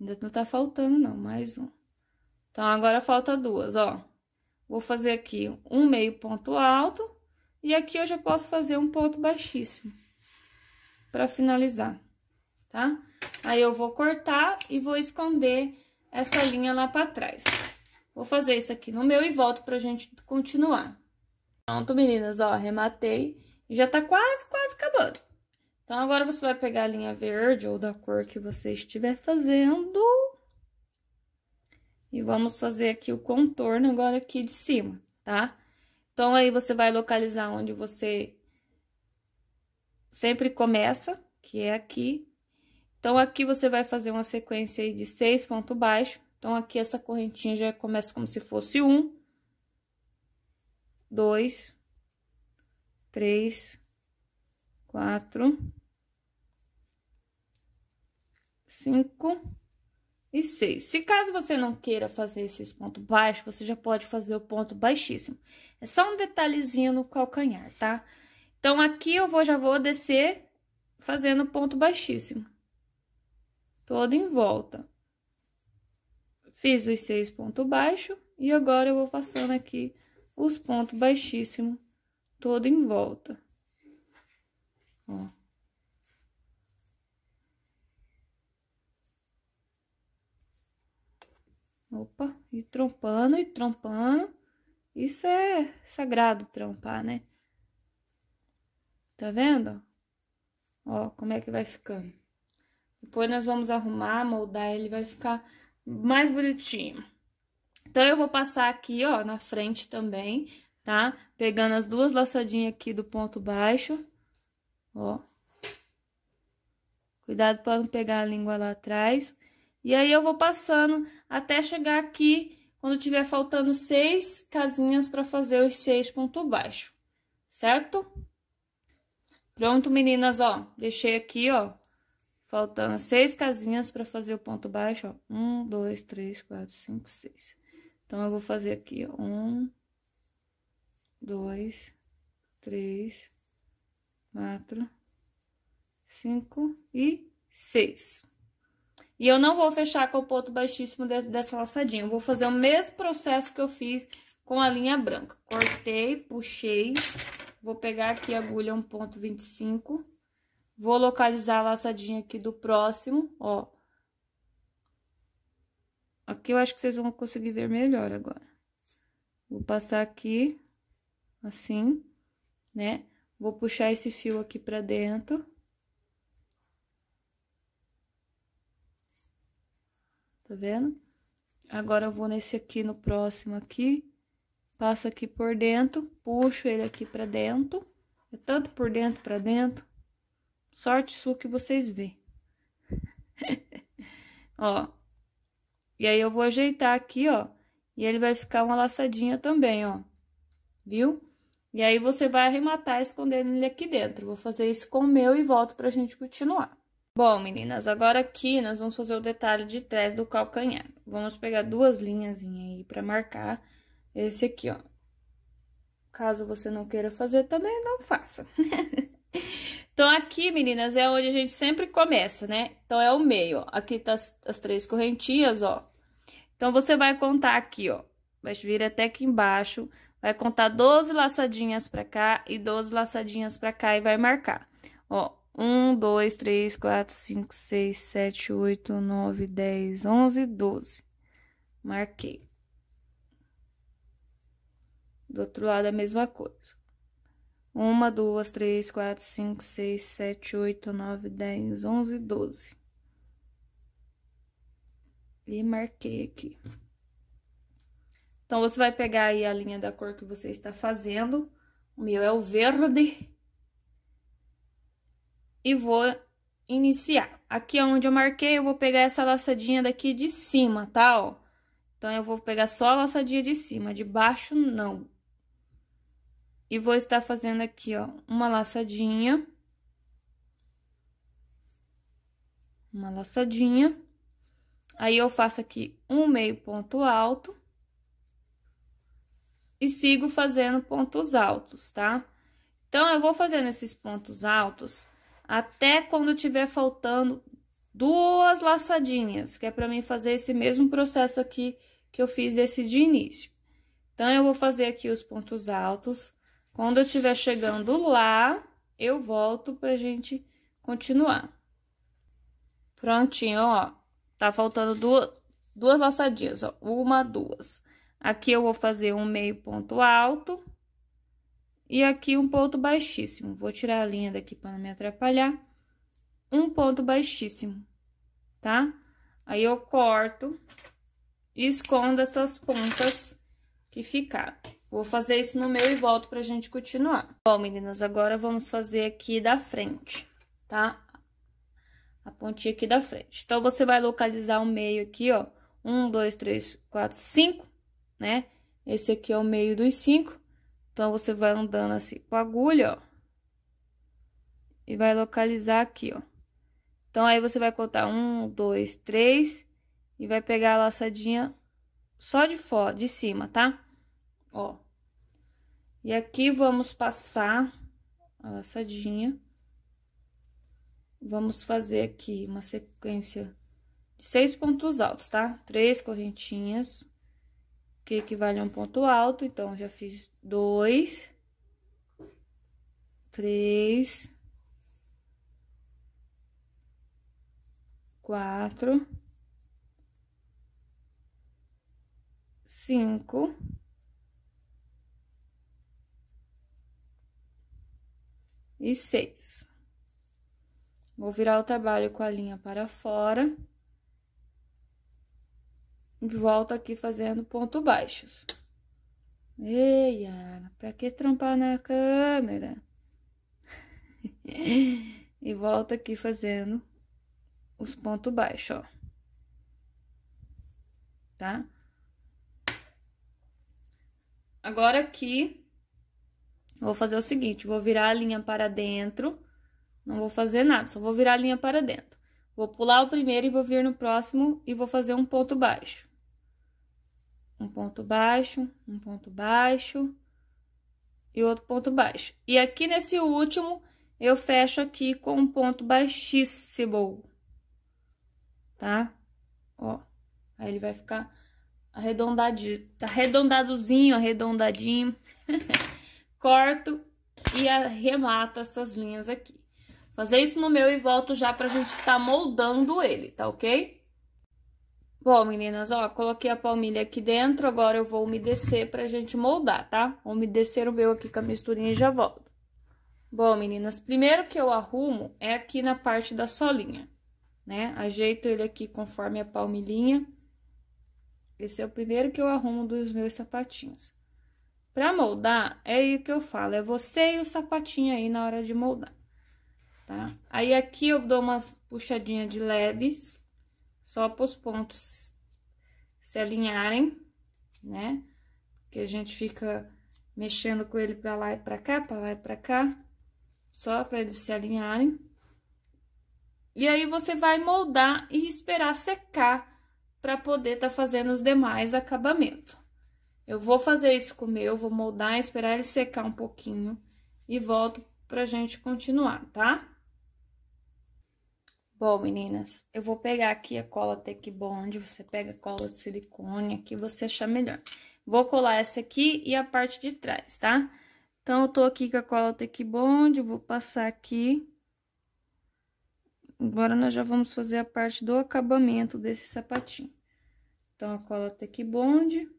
Ainda não tá faltando não, mais um. Então, agora falta duas, ó. Vou fazer aqui um meio ponto alto e aqui eu já posso fazer um ponto baixíssimo para finalizar, tá? Aí eu vou cortar e vou esconder essa linha lá para trás. Vou fazer isso aqui no meu e volto pra gente continuar. Pronto, meninas, ó, arrematei e já tá quase, quase acabando. Então, agora você vai pegar a linha verde ou da cor que você estiver fazendo. E vamos fazer aqui o contorno agora aqui de cima, tá? Tá? Então aí você vai localizar onde você sempre começa, que é aqui. Então aqui você vai fazer uma sequência de seis pontos baixos. Então aqui essa correntinha já começa como se fosse um, dois, três, quatro, cinco e 6. Se caso você não queira fazer esses pontos baixos, você já pode fazer o ponto baixíssimo. É só um detalhezinho no calcanhar, tá? Então, aqui eu vou, já vou descer fazendo ponto baixíssimo. Todo em volta. Fiz os seis pontos baixos e agora eu vou passando aqui os pontos baixíssimos todo em volta. Ó. Opa, e trompando e trompando. Isso é sagrado trampar, né? Tá vendo? Ó, como é que vai ficando. Depois nós vamos arrumar, moldar, ele vai ficar mais bonitinho. Então, eu vou passar aqui, ó, na frente também, tá? Pegando as duas laçadinhas aqui do ponto baixo, ó. Cuidado para não pegar a língua lá atrás. E aí eu vou passando até chegar aqui, quando tiver faltando seis casinhas para fazer os seis pontos baixos, certo? Pronto, meninas, ó, deixei aqui, ó, faltando seis casinhas para fazer o ponto baixo, ó. Um, dois, três, quatro, cinco, seis. Então, eu vou fazer aqui, ó, um, dois, três, quatro, cinco e seis. E eu não vou fechar com o ponto baixíssimo dessa laçadinha. Eu vou fazer o mesmo processo que eu fiz com a linha branca. Cortei, puxei. Vou pegar aqui a agulha 1.25. Vou localizar a laçadinha aqui do próximo, ó. Aqui eu acho que vocês vão conseguir ver melhor agora. Vou passar aqui, assim, né? Vou puxar esse fio aqui pra dentro. tá vendo? Agora eu vou nesse aqui, no próximo aqui, passo aqui por dentro, puxo ele aqui pra dentro, é tanto por dentro pra dentro, sorte sua que vocês veem. ó, e aí eu vou ajeitar aqui, ó, e ele vai ficar uma laçadinha também, ó, viu? E aí você vai arrematar escondendo ele aqui dentro. Vou fazer isso com o meu e volto pra gente continuar. Bom, meninas, agora aqui nós vamos fazer o detalhe de trás do calcanhar. Vamos pegar duas linhas aí pra marcar esse aqui, ó. Caso você não queira fazer também, não faça. então, aqui, meninas, é onde a gente sempre começa, né? Então, é o meio, ó. Aqui tá as, as três correntinhas, ó. Então, você vai contar aqui, ó. Vai vir até aqui embaixo, vai contar 12 laçadinhas pra cá e 12 laçadinhas pra cá e vai marcar. Ó, 1, 2, 3, 4, 5, 6, 7, 8, 9, 10, 11, 12. Marquei. Do outro lado, a mesma coisa. 1, 2, 3, 4, 5, 6, 7, 8, 9, 10, 11, 12. E marquei aqui. Então, você vai pegar aí a linha da cor que você está fazendo. O meu é o verde e vou iniciar. Aqui é onde eu marquei, eu vou pegar essa laçadinha daqui de cima, tá, ó? Então, eu vou pegar só a laçadinha de cima, de baixo não. E vou estar fazendo aqui, ó, uma laçadinha. Uma laçadinha. Aí, eu faço aqui um meio ponto alto. E sigo fazendo pontos altos, tá? Então, eu vou fazendo esses pontos altos até quando tiver faltando duas laçadinhas, que é para mim fazer esse mesmo processo aqui que eu fiz desse de início. Então, eu vou fazer aqui os pontos altos. Quando eu estiver chegando lá, eu volto pra gente continuar. Prontinho, ó. Tá faltando duas, duas laçadinhas, ó. Uma, duas. Aqui eu vou fazer um meio ponto alto. E aqui um ponto baixíssimo. Vou tirar a linha daqui para não me atrapalhar. Um ponto baixíssimo, tá? Aí eu corto e escondo essas pontas que ficaram. Vou fazer isso no meu e volto pra gente continuar. Bom, meninas, agora vamos fazer aqui da frente, tá? A pontinha aqui da frente. Então, você vai localizar o meio aqui, ó. Um, dois, três, quatro, cinco, né? Esse aqui é o meio dos cinco. Então, você vai andando assim com a agulha, ó. E vai localizar aqui, ó. Então, aí você vai contar um, dois, três. E vai pegar a laçadinha só de fora, de cima, tá? Ó. E aqui vamos passar a laçadinha. Vamos fazer aqui uma sequência de seis pontos altos, tá? Três correntinhas que equivale a um ponto alto. Então, já fiz dois, três, quatro, cinco, e seis. Vou virar o trabalho com a linha para fora volto aqui fazendo ponto baixos. Ei, Ana, pra que trampar na câmera? e volto aqui fazendo os pontos baixos, ó. Tá? Agora aqui, vou fazer o seguinte, vou virar a linha para dentro, não vou fazer nada, só vou virar a linha para dentro. Vou pular o primeiro e vou vir no próximo e vou fazer um ponto baixo um ponto baixo, um ponto baixo e outro ponto baixo. E aqui nesse último, eu fecho aqui com um ponto baixíssimo, tá? Ó, aí ele vai ficar arredondadinho, arredondadozinho, arredondadinho. Corto e arremato essas linhas aqui. Fazer isso no meu e volto já pra gente estar tá moldando ele, tá ok? Bom, meninas, ó, coloquei a palmilha aqui dentro, agora eu vou umedecer pra gente moldar, tá? Vou umedecer o meu aqui com a misturinha e já volto. Bom, meninas, primeiro que eu arrumo é aqui na parte da solinha, né? Ajeito ele aqui conforme a palmilhinha. Esse é o primeiro que eu arrumo dos meus sapatinhos. Pra moldar, é aí que eu falo, é você e o sapatinho aí na hora de moldar, tá? Aí aqui eu dou umas puxadinhas de leves só para os pontos se alinharem, né? Que a gente fica mexendo com ele para lá e para cá, para lá e para cá, só para eles se alinharem. E aí você vai moldar e esperar secar para poder estar tá fazendo os demais acabamento. Eu vou fazer isso com o meu, vou moldar, esperar ele secar um pouquinho e volto pra gente continuar, tá? Bom, meninas, eu vou pegar aqui a cola Tech Bond, você pega a cola de silicone, aqui você achar melhor. Vou colar essa aqui e a parte de trás, tá? Então, eu tô aqui com a cola Tech Bond, vou passar aqui. Agora, nós já vamos fazer a parte do acabamento desse sapatinho. Então, a cola Tech Bond...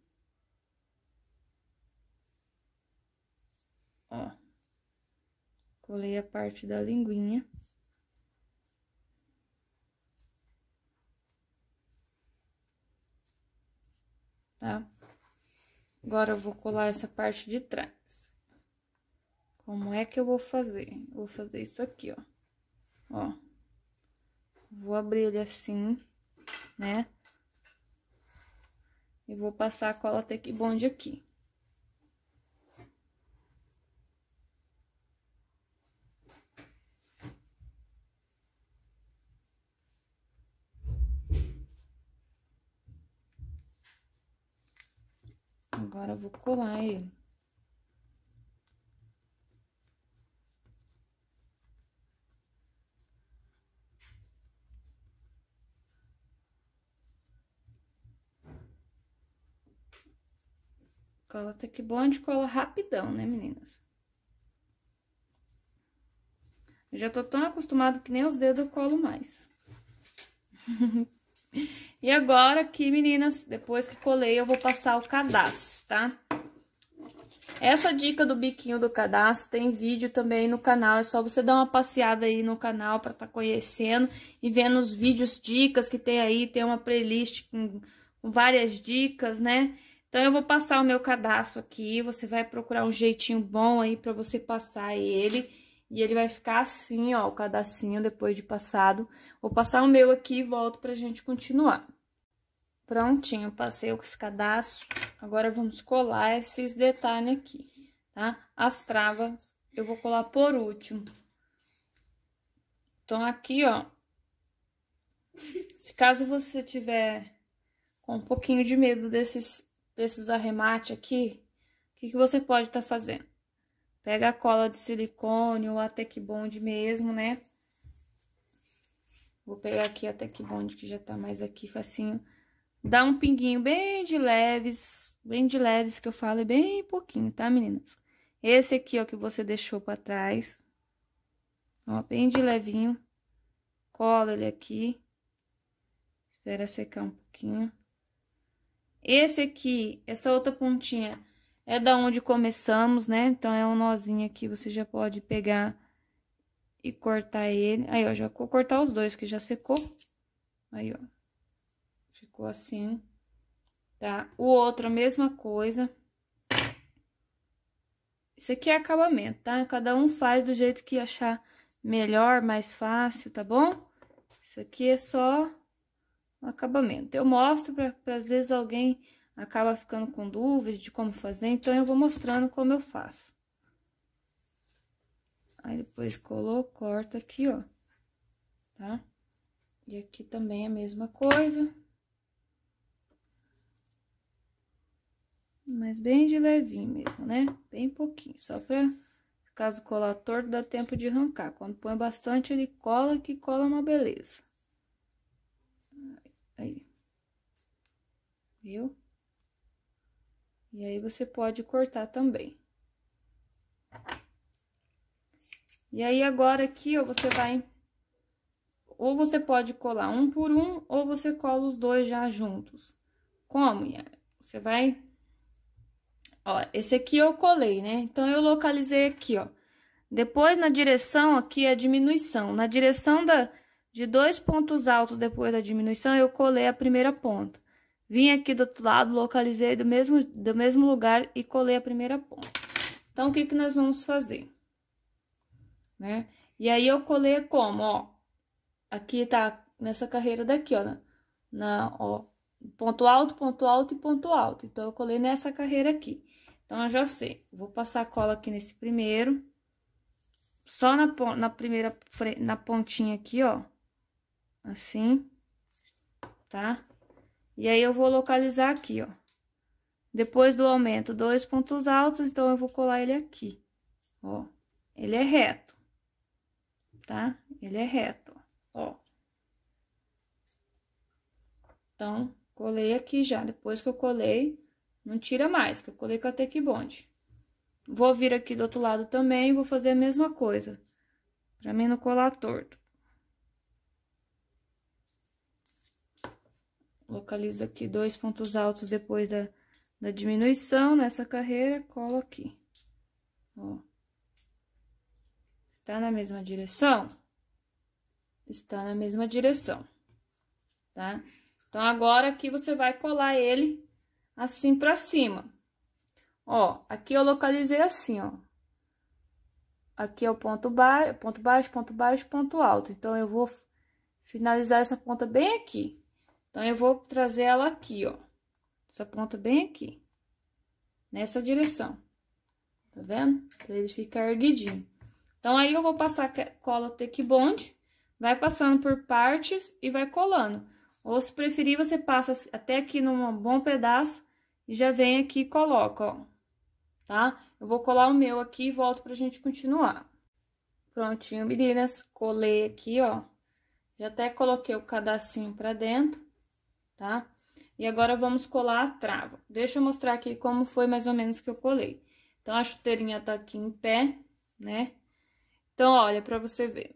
Ó, colei a parte da linguinha. tá? Agora, eu vou colar essa parte de trás. Como é que eu vou fazer? Eu vou fazer isso aqui, ó. Ó. Vou abrir ele assim, né? E vou passar a cola até que bonde aqui. Agora, eu vou colar ele. Cola tá até que bom de cola rapidão, né, meninas? Eu já tô tão acostumado que nem os dedos eu colo mais. E agora aqui, meninas, depois que colei, eu vou passar o cadastro, tá? Essa dica do biquinho do cadastro tem vídeo também no canal, é só você dar uma passeada aí no canal para estar tá conhecendo e vendo os vídeos, dicas que tem aí, tem uma playlist com, com várias dicas, né? Então, eu vou passar o meu cadastro aqui, você vai procurar um jeitinho bom aí para você passar ele e ele vai ficar assim, ó, o cadacinho depois de passado. Vou passar o meu aqui e volto pra gente continuar. Prontinho, passei o esse cadastro. Agora, vamos colar esses detalhes aqui, tá? As travas eu vou colar por último. Então, aqui, ó. Se caso você tiver com um pouquinho de medo desses, desses arremates aqui, o que, que você pode estar tá fazendo? Pega a cola de silicone ou a que Bond mesmo, né? Vou pegar aqui a que Bond que já tá mais aqui facinho. Dá um pinguinho bem de leves, bem de leves que eu falo, é bem pouquinho, tá, meninas? Esse aqui, ó, que você deixou pra trás. Ó, bem de levinho. Cola ele aqui. Espera secar um pouquinho. Esse aqui, essa outra pontinha, é da onde começamos, né? Então, é um nozinho aqui, você já pode pegar e cortar ele. Aí, ó, já vou cortar os dois, que já secou. Aí, ó, ficou assim, tá? O outro, a mesma coisa. Isso aqui é acabamento, tá? Cada um faz do jeito que achar melhor, mais fácil, tá bom? Isso aqui é só um acabamento. Eu mostro para às vezes alguém acaba ficando com dúvidas de como fazer, então eu vou mostrando como eu faço. Aí depois colou, corta aqui, ó, tá? E aqui também é a mesma coisa. Mas bem de levinho mesmo, né? Bem pouquinho, só pra... Caso colar torto, dá tempo de arrancar. Quando põe bastante, ele cola, que cola uma beleza. Aí. Viu? E aí, você pode cortar também. E aí, agora aqui, ó, você vai... Ou você pode colar um por um, ou você cola os dois já juntos. Como, Você vai... Ó, esse aqui eu colei, né? Então, eu localizei aqui, ó. Depois, na direção aqui, é a diminuição. Na direção da, de dois pontos altos depois da diminuição, eu colei a primeira ponta. Vim aqui do outro lado, localizei do mesmo, do mesmo lugar e colei a primeira ponta. Então, o que que nós vamos fazer? Né? E aí, eu colei como, ó. Aqui tá nessa carreira daqui, ó. Né? Na, ó, ponto alto, ponto alto e ponto alto. Então, eu colei nessa carreira aqui. Então, eu já sei. Vou passar a cola aqui nesse primeiro. Só na, na primeira, na pontinha aqui, ó. Assim, tá? E aí, eu vou localizar aqui, ó. Depois do aumento, dois pontos altos, então, eu vou colar ele aqui, ó. Ele é reto, tá? Ele é reto, ó. Então, colei aqui já. Depois que eu colei, não tira mais, que eu colei com a Tec Bond. Vou vir aqui do outro lado também, e vou fazer a mesma coisa, pra mim não colar torto. localiza aqui dois pontos altos depois da, da diminuição nessa carreira, colo aqui. Ó. Está na mesma direção? Está na mesma direção, tá? Então, agora aqui você vai colar ele assim pra cima. Ó, aqui eu localizei assim, ó. Aqui é o ponto baixo, ponto baixo, ponto baixo, ponto alto. Então, eu vou finalizar essa ponta bem aqui. Então, eu vou trazer ela aqui, ó. Essa ponta bem aqui. Nessa direção. Tá vendo? Pra ele ficar erguidinho. Então, aí eu vou passar cola take bond vai passando por partes e vai colando. Ou, se preferir, você passa até aqui num bom pedaço e já vem aqui e coloca, ó. Tá? Eu vou colar o meu aqui e volto pra gente continuar. Prontinho, meninas. Colei aqui, ó. Já até coloquei o cadacinho pra dentro tá? E agora vamos colar a trava. Deixa eu mostrar aqui como foi mais ou menos que eu colei. Então, a chuteirinha tá aqui em pé, né? Então, olha, pra você ver.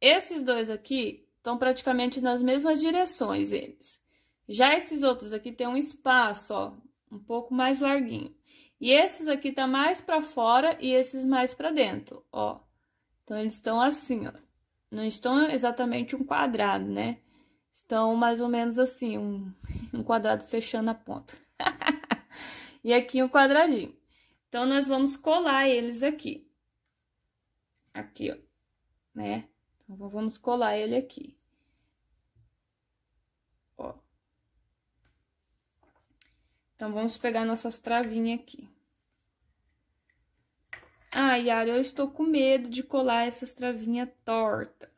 Esses dois aqui estão praticamente nas mesmas direções, eles. Já esses outros aqui tem um espaço, ó, um pouco mais larguinho. E esses aqui tá mais para fora e esses mais para dentro, ó. Então, eles estão assim, ó. Não estão exatamente um quadrado, né? estão mais ou menos assim, um, um quadrado fechando a ponta. e aqui um quadradinho. Então, nós vamos colar eles aqui. Aqui, ó, né? Então, vamos colar ele aqui. Ó. Então, vamos pegar nossas travinhas aqui. Ah, Yara, eu estou com medo de colar essas travinhas tortas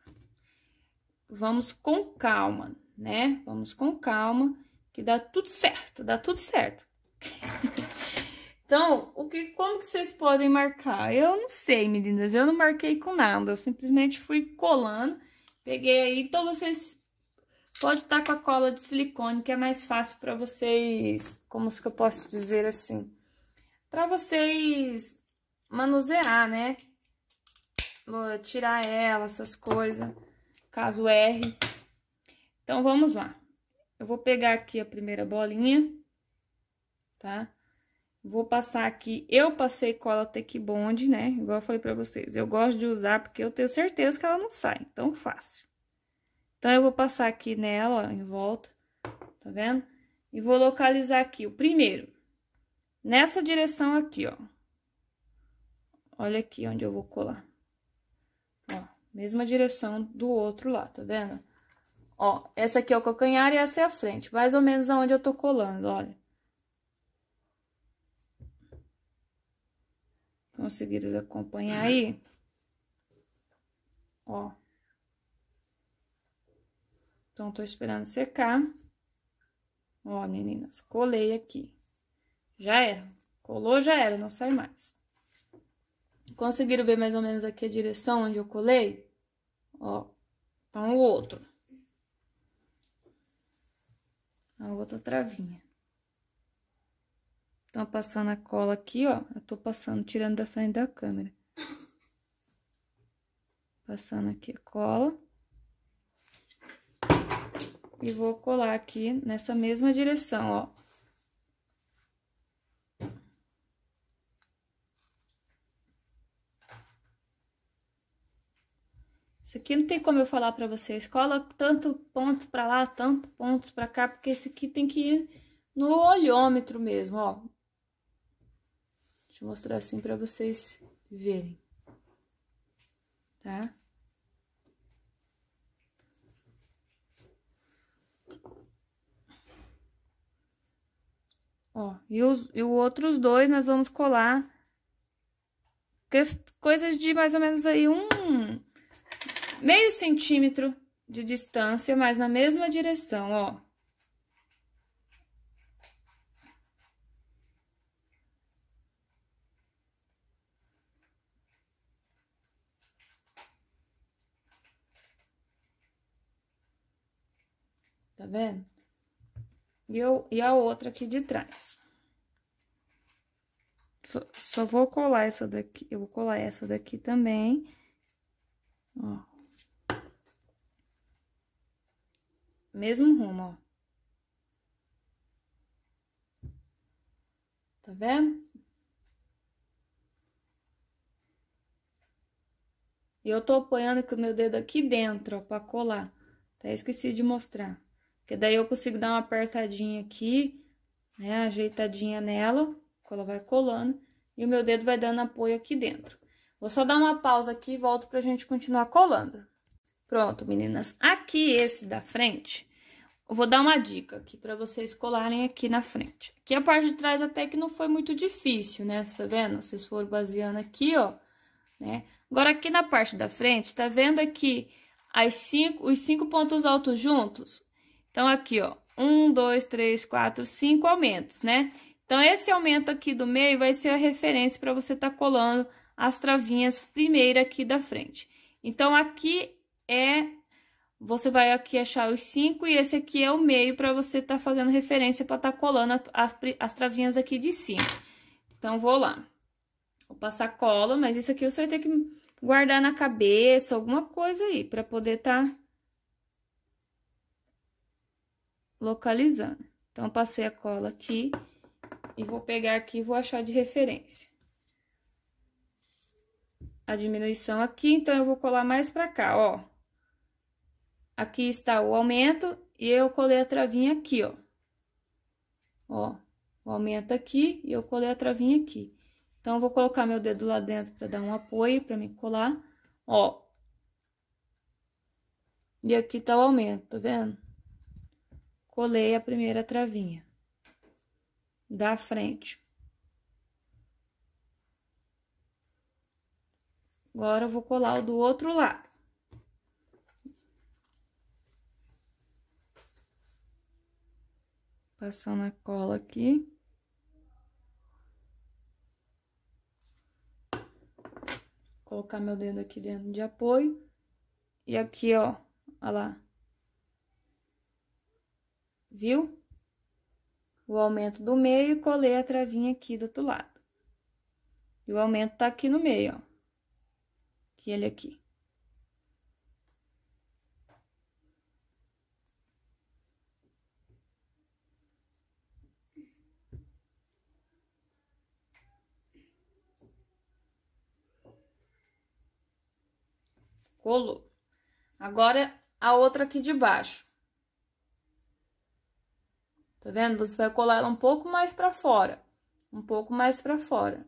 vamos com calma, né? Vamos com calma, que dá tudo certo, dá tudo certo. então, o que, como que vocês podem marcar? Eu não sei, meninas, eu não marquei com nada, eu simplesmente fui colando, peguei aí, então vocês pode estar com a cola de silicone, que é mais fácil para vocês, como que eu posso dizer assim, para vocês manusear, né? Tirar ela, essas coisas caso erre. Então, vamos lá. Eu vou pegar aqui a primeira bolinha, tá? Vou passar aqui, eu passei cola Tec Bond, né? Igual eu falei pra vocês, eu gosto de usar porque eu tenho certeza que ela não sai, então fácil. Então, eu vou passar aqui nela, ó, em volta, tá vendo? E vou localizar aqui o primeiro, nessa direção aqui, ó. Olha aqui onde eu vou colar. Mesma direção do outro lá, tá vendo? Ó, essa aqui é o calcanhar e essa é a frente, mais ou menos aonde eu tô colando, olha. Conseguiram acompanhar aí? Ó. Então, tô esperando secar. Ó, meninas, colei aqui. Já era. Colou, já era, não sai mais. Conseguiram ver mais ou menos aqui a direção onde eu colei? Ó, então tá o outro. A outra travinha. Então, passando a cola aqui, ó, eu tô passando, tirando da frente da câmera. Passando aqui a cola. E vou colar aqui nessa mesma direção, ó. Isso aqui não tem como eu falar para vocês. Cola tanto ponto para lá, tanto pontos para cá, porque esse aqui tem que ir no olhômetro mesmo, ó. Deixa eu mostrar assim para vocês verem. Tá? Ó, e os e os outros dois nós vamos colar coisas de mais ou menos aí um meio centímetro de distância, mas na mesma direção, ó. Tá vendo? E, eu, e a outra aqui de trás. Só, só, vou colar essa daqui, eu vou colar essa daqui também, ó. mesmo rumo, ó. Tá vendo? E eu tô apoiando com o meu dedo aqui dentro, ó, pra colar. Até esqueci de mostrar. Porque daí eu consigo dar uma apertadinha aqui, né, ajeitadinha nela, ela vai colando. E o meu dedo vai dando apoio aqui dentro. Vou só dar uma pausa aqui e volto pra gente continuar colando. Pronto, meninas. Aqui, esse da frente, eu vou dar uma dica aqui para vocês colarem aqui na frente. Aqui a parte de trás até que não foi muito difícil, né? Tá vendo? Vocês foram baseando aqui, ó, né? Agora, aqui na parte da frente, tá vendo aqui as cinco, os cinco pontos altos juntos? Então, aqui, ó, um, dois, três, quatro, cinco aumentos, né? Então, esse aumento aqui do meio vai ser a referência para você estar tá colando as travinhas primeiro aqui da frente. Então, aqui é você vai aqui achar os cinco e esse aqui é o meio para você estar tá fazendo referência para estar tá colando as, as travinhas aqui de cima. Então, vou lá. Vou passar cola, mas isso aqui você vai ter que guardar na cabeça, alguma coisa aí, para poder estar tá localizando. Então, passei a cola aqui e vou pegar aqui e vou achar de referência. A diminuição aqui, então, eu vou colar mais para cá, ó. Aqui está o aumento e eu colei a travinha aqui, ó. Ó, o aumento aqui e eu colei a travinha aqui. Então, eu vou colocar meu dedo lá dentro para dar um apoio, para me colar, ó. E aqui tá o aumento, tá vendo? Colei a primeira travinha da frente. Agora, eu vou colar o do outro lado. Passando a cola aqui. Colocar meu dedo aqui dentro de apoio. E aqui, ó, olha lá. Viu? O aumento do meio e colei a travinha aqui do outro lado. E o aumento tá aqui no meio, ó. Que ele aqui. colou. Agora, a outra aqui de baixo. Tá vendo? Você vai colar ela um pouco mais pra fora. Um pouco mais pra fora.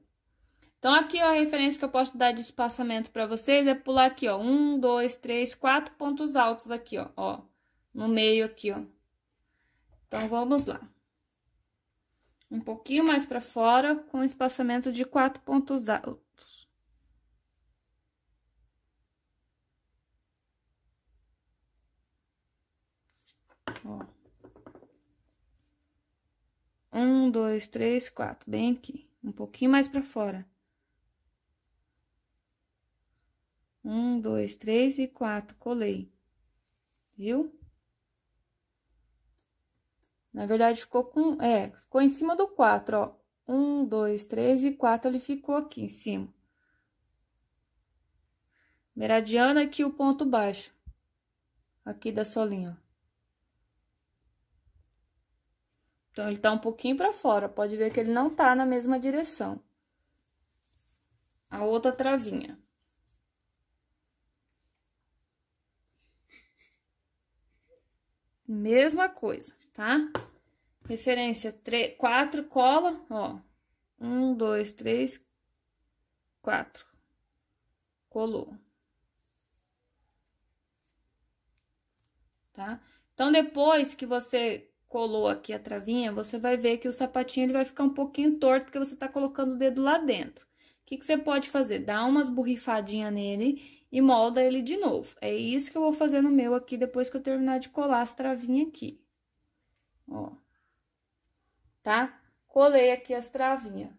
Então, aqui, ó, a referência que eu posso dar de espaçamento pra vocês é pular aqui, ó. Um, dois, três, quatro pontos altos aqui, ó. Ó, no meio aqui, ó. Então, vamos lá. Um pouquinho mais pra fora, com espaçamento de quatro pontos altos. Ó. Um, dois, três, quatro. Bem aqui. Um pouquinho mais pra fora. Um, dois, três e quatro. Colei. Viu? Na verdade, ficou com... É, ficou em cima do quatro, ó. Um, dois, três e quatro, ele ficou aqui em cima. meradiana aqui o ponto baixo. Aqui da solinha, ó. Então, ele tá um pouquinho pra fora. Pode ver que ele não tá na mesma direção. A outra travinha. Mesma coisa, tá? Referência quatro cola, ó. um, dois, três, quatro. Colou. Tá? Então, depois que você colou aqui a travinha, você vai ver que o sapatinho ele vai ficar um pouquinho torto, porque você tá colocando o dedo lá dentro. O que, que você pode fazer? Dá umas borrifadinhas nele e molda ele de novo. É isso que eu vou fazer no meu aqui, depois que eu terminar de colar as travinhas aqui. Ó. Tá? Colei aqui as travinhas.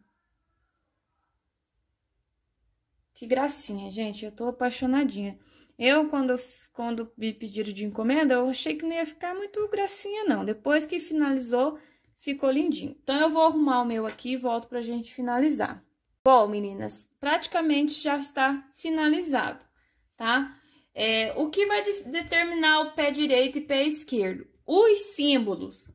Que gracinha, gente. Eu tô apaixonadinha. Eu, quando, quando me pediram de encomenda, eu achei que não ia ficar muito gracinha, não. Depois que finalizou, ficou lindinho. Então, eu vou arrumar o meu aqui e volto pra gente finalizar. Bom, meninas, praticamente já está finalizado, tá? É, o que vai de determinar o pé direito e pé esquerdo? Os símbolos.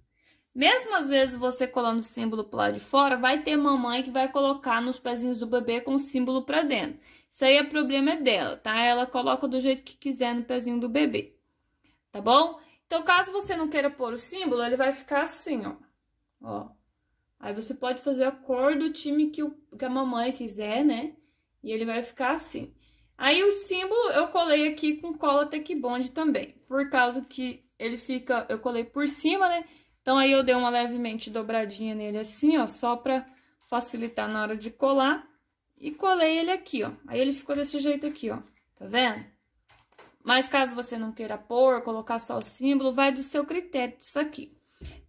Mesmo às vezes você colando o símbolo para lá de fora, vai ter mamãe que vai colocar nos pezinhos do bebê com o símbolo para dentro. Isso aí é problema dela, tá? Ela coloca do jeito que quiser no pezinho do bebê, tá bom? Então, caso você não queira pôr o símbolo, ele vai ficar assim, ó. Ó. Aí você pode fazer a cor do time que, o, que a mamãe quiser, né? E ele vai ficar assim. Aí o símbolo eu colei aqui com cola Tech Bond também, por causa que ele fica, eu colei por cima, né? Então aí eu dei uma levemente dobradinha nele assim, ó, só pra facilitar na hora de colar e colei ele aqui, ó. Aí ele ficou desse jeito aqui, ó. Tá vendo? Mas caso você não queira pôr, colocar só o símbolo, vai do seu critério disso aqui.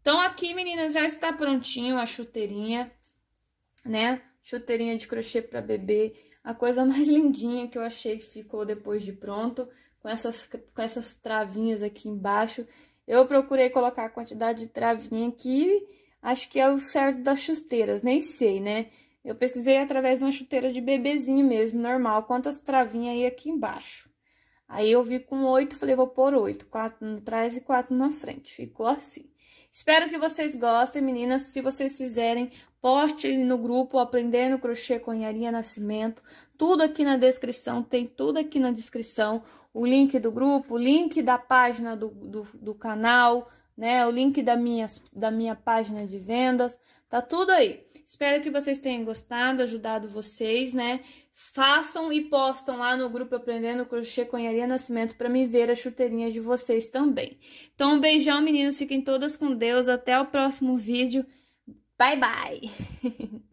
Então, aqui, meninas, já está prontinho a chuteirinha, né? Chuteirinha de crochê para bebê. A coisa mais lindinha que eu achei que ficou depois de pronto, com essas, com essas travinhas aqui embaixo. Eu procurei colocar a quantidade de travinha aqui, acho que é o certo das chuteiras, nem sei, né? Eu pesquisei através de uma chuteira de bebezinho mesmo, normal, quantas travinhas aí aqui embaixo. Aí eu vi com oito, falei, vou pôr oito, quatro no trás e quatro na frente. Ficou assim. Espero que vocês gostem, meninas. Se vocês fizerem, poste no grupo Aprendendo Crochê com Yarinha Nascimento. Tudo aqui na descrição, tem tudo aqui na descrição. O link do grupo, o link da página do, do, do canal, né? O link da minha, da minha página de vendas, tá tudo aí. Espero que vocês tenham gostado, ajudado vocês, né? Façam e postam lá no grupo Aprendendo Crochê Conharia Nascimento para me ver a chuteirinha de vocês também. Então, um beijão, meninas. Fiquem todas com Deus. Até o próximo vídeo. Bye, bye!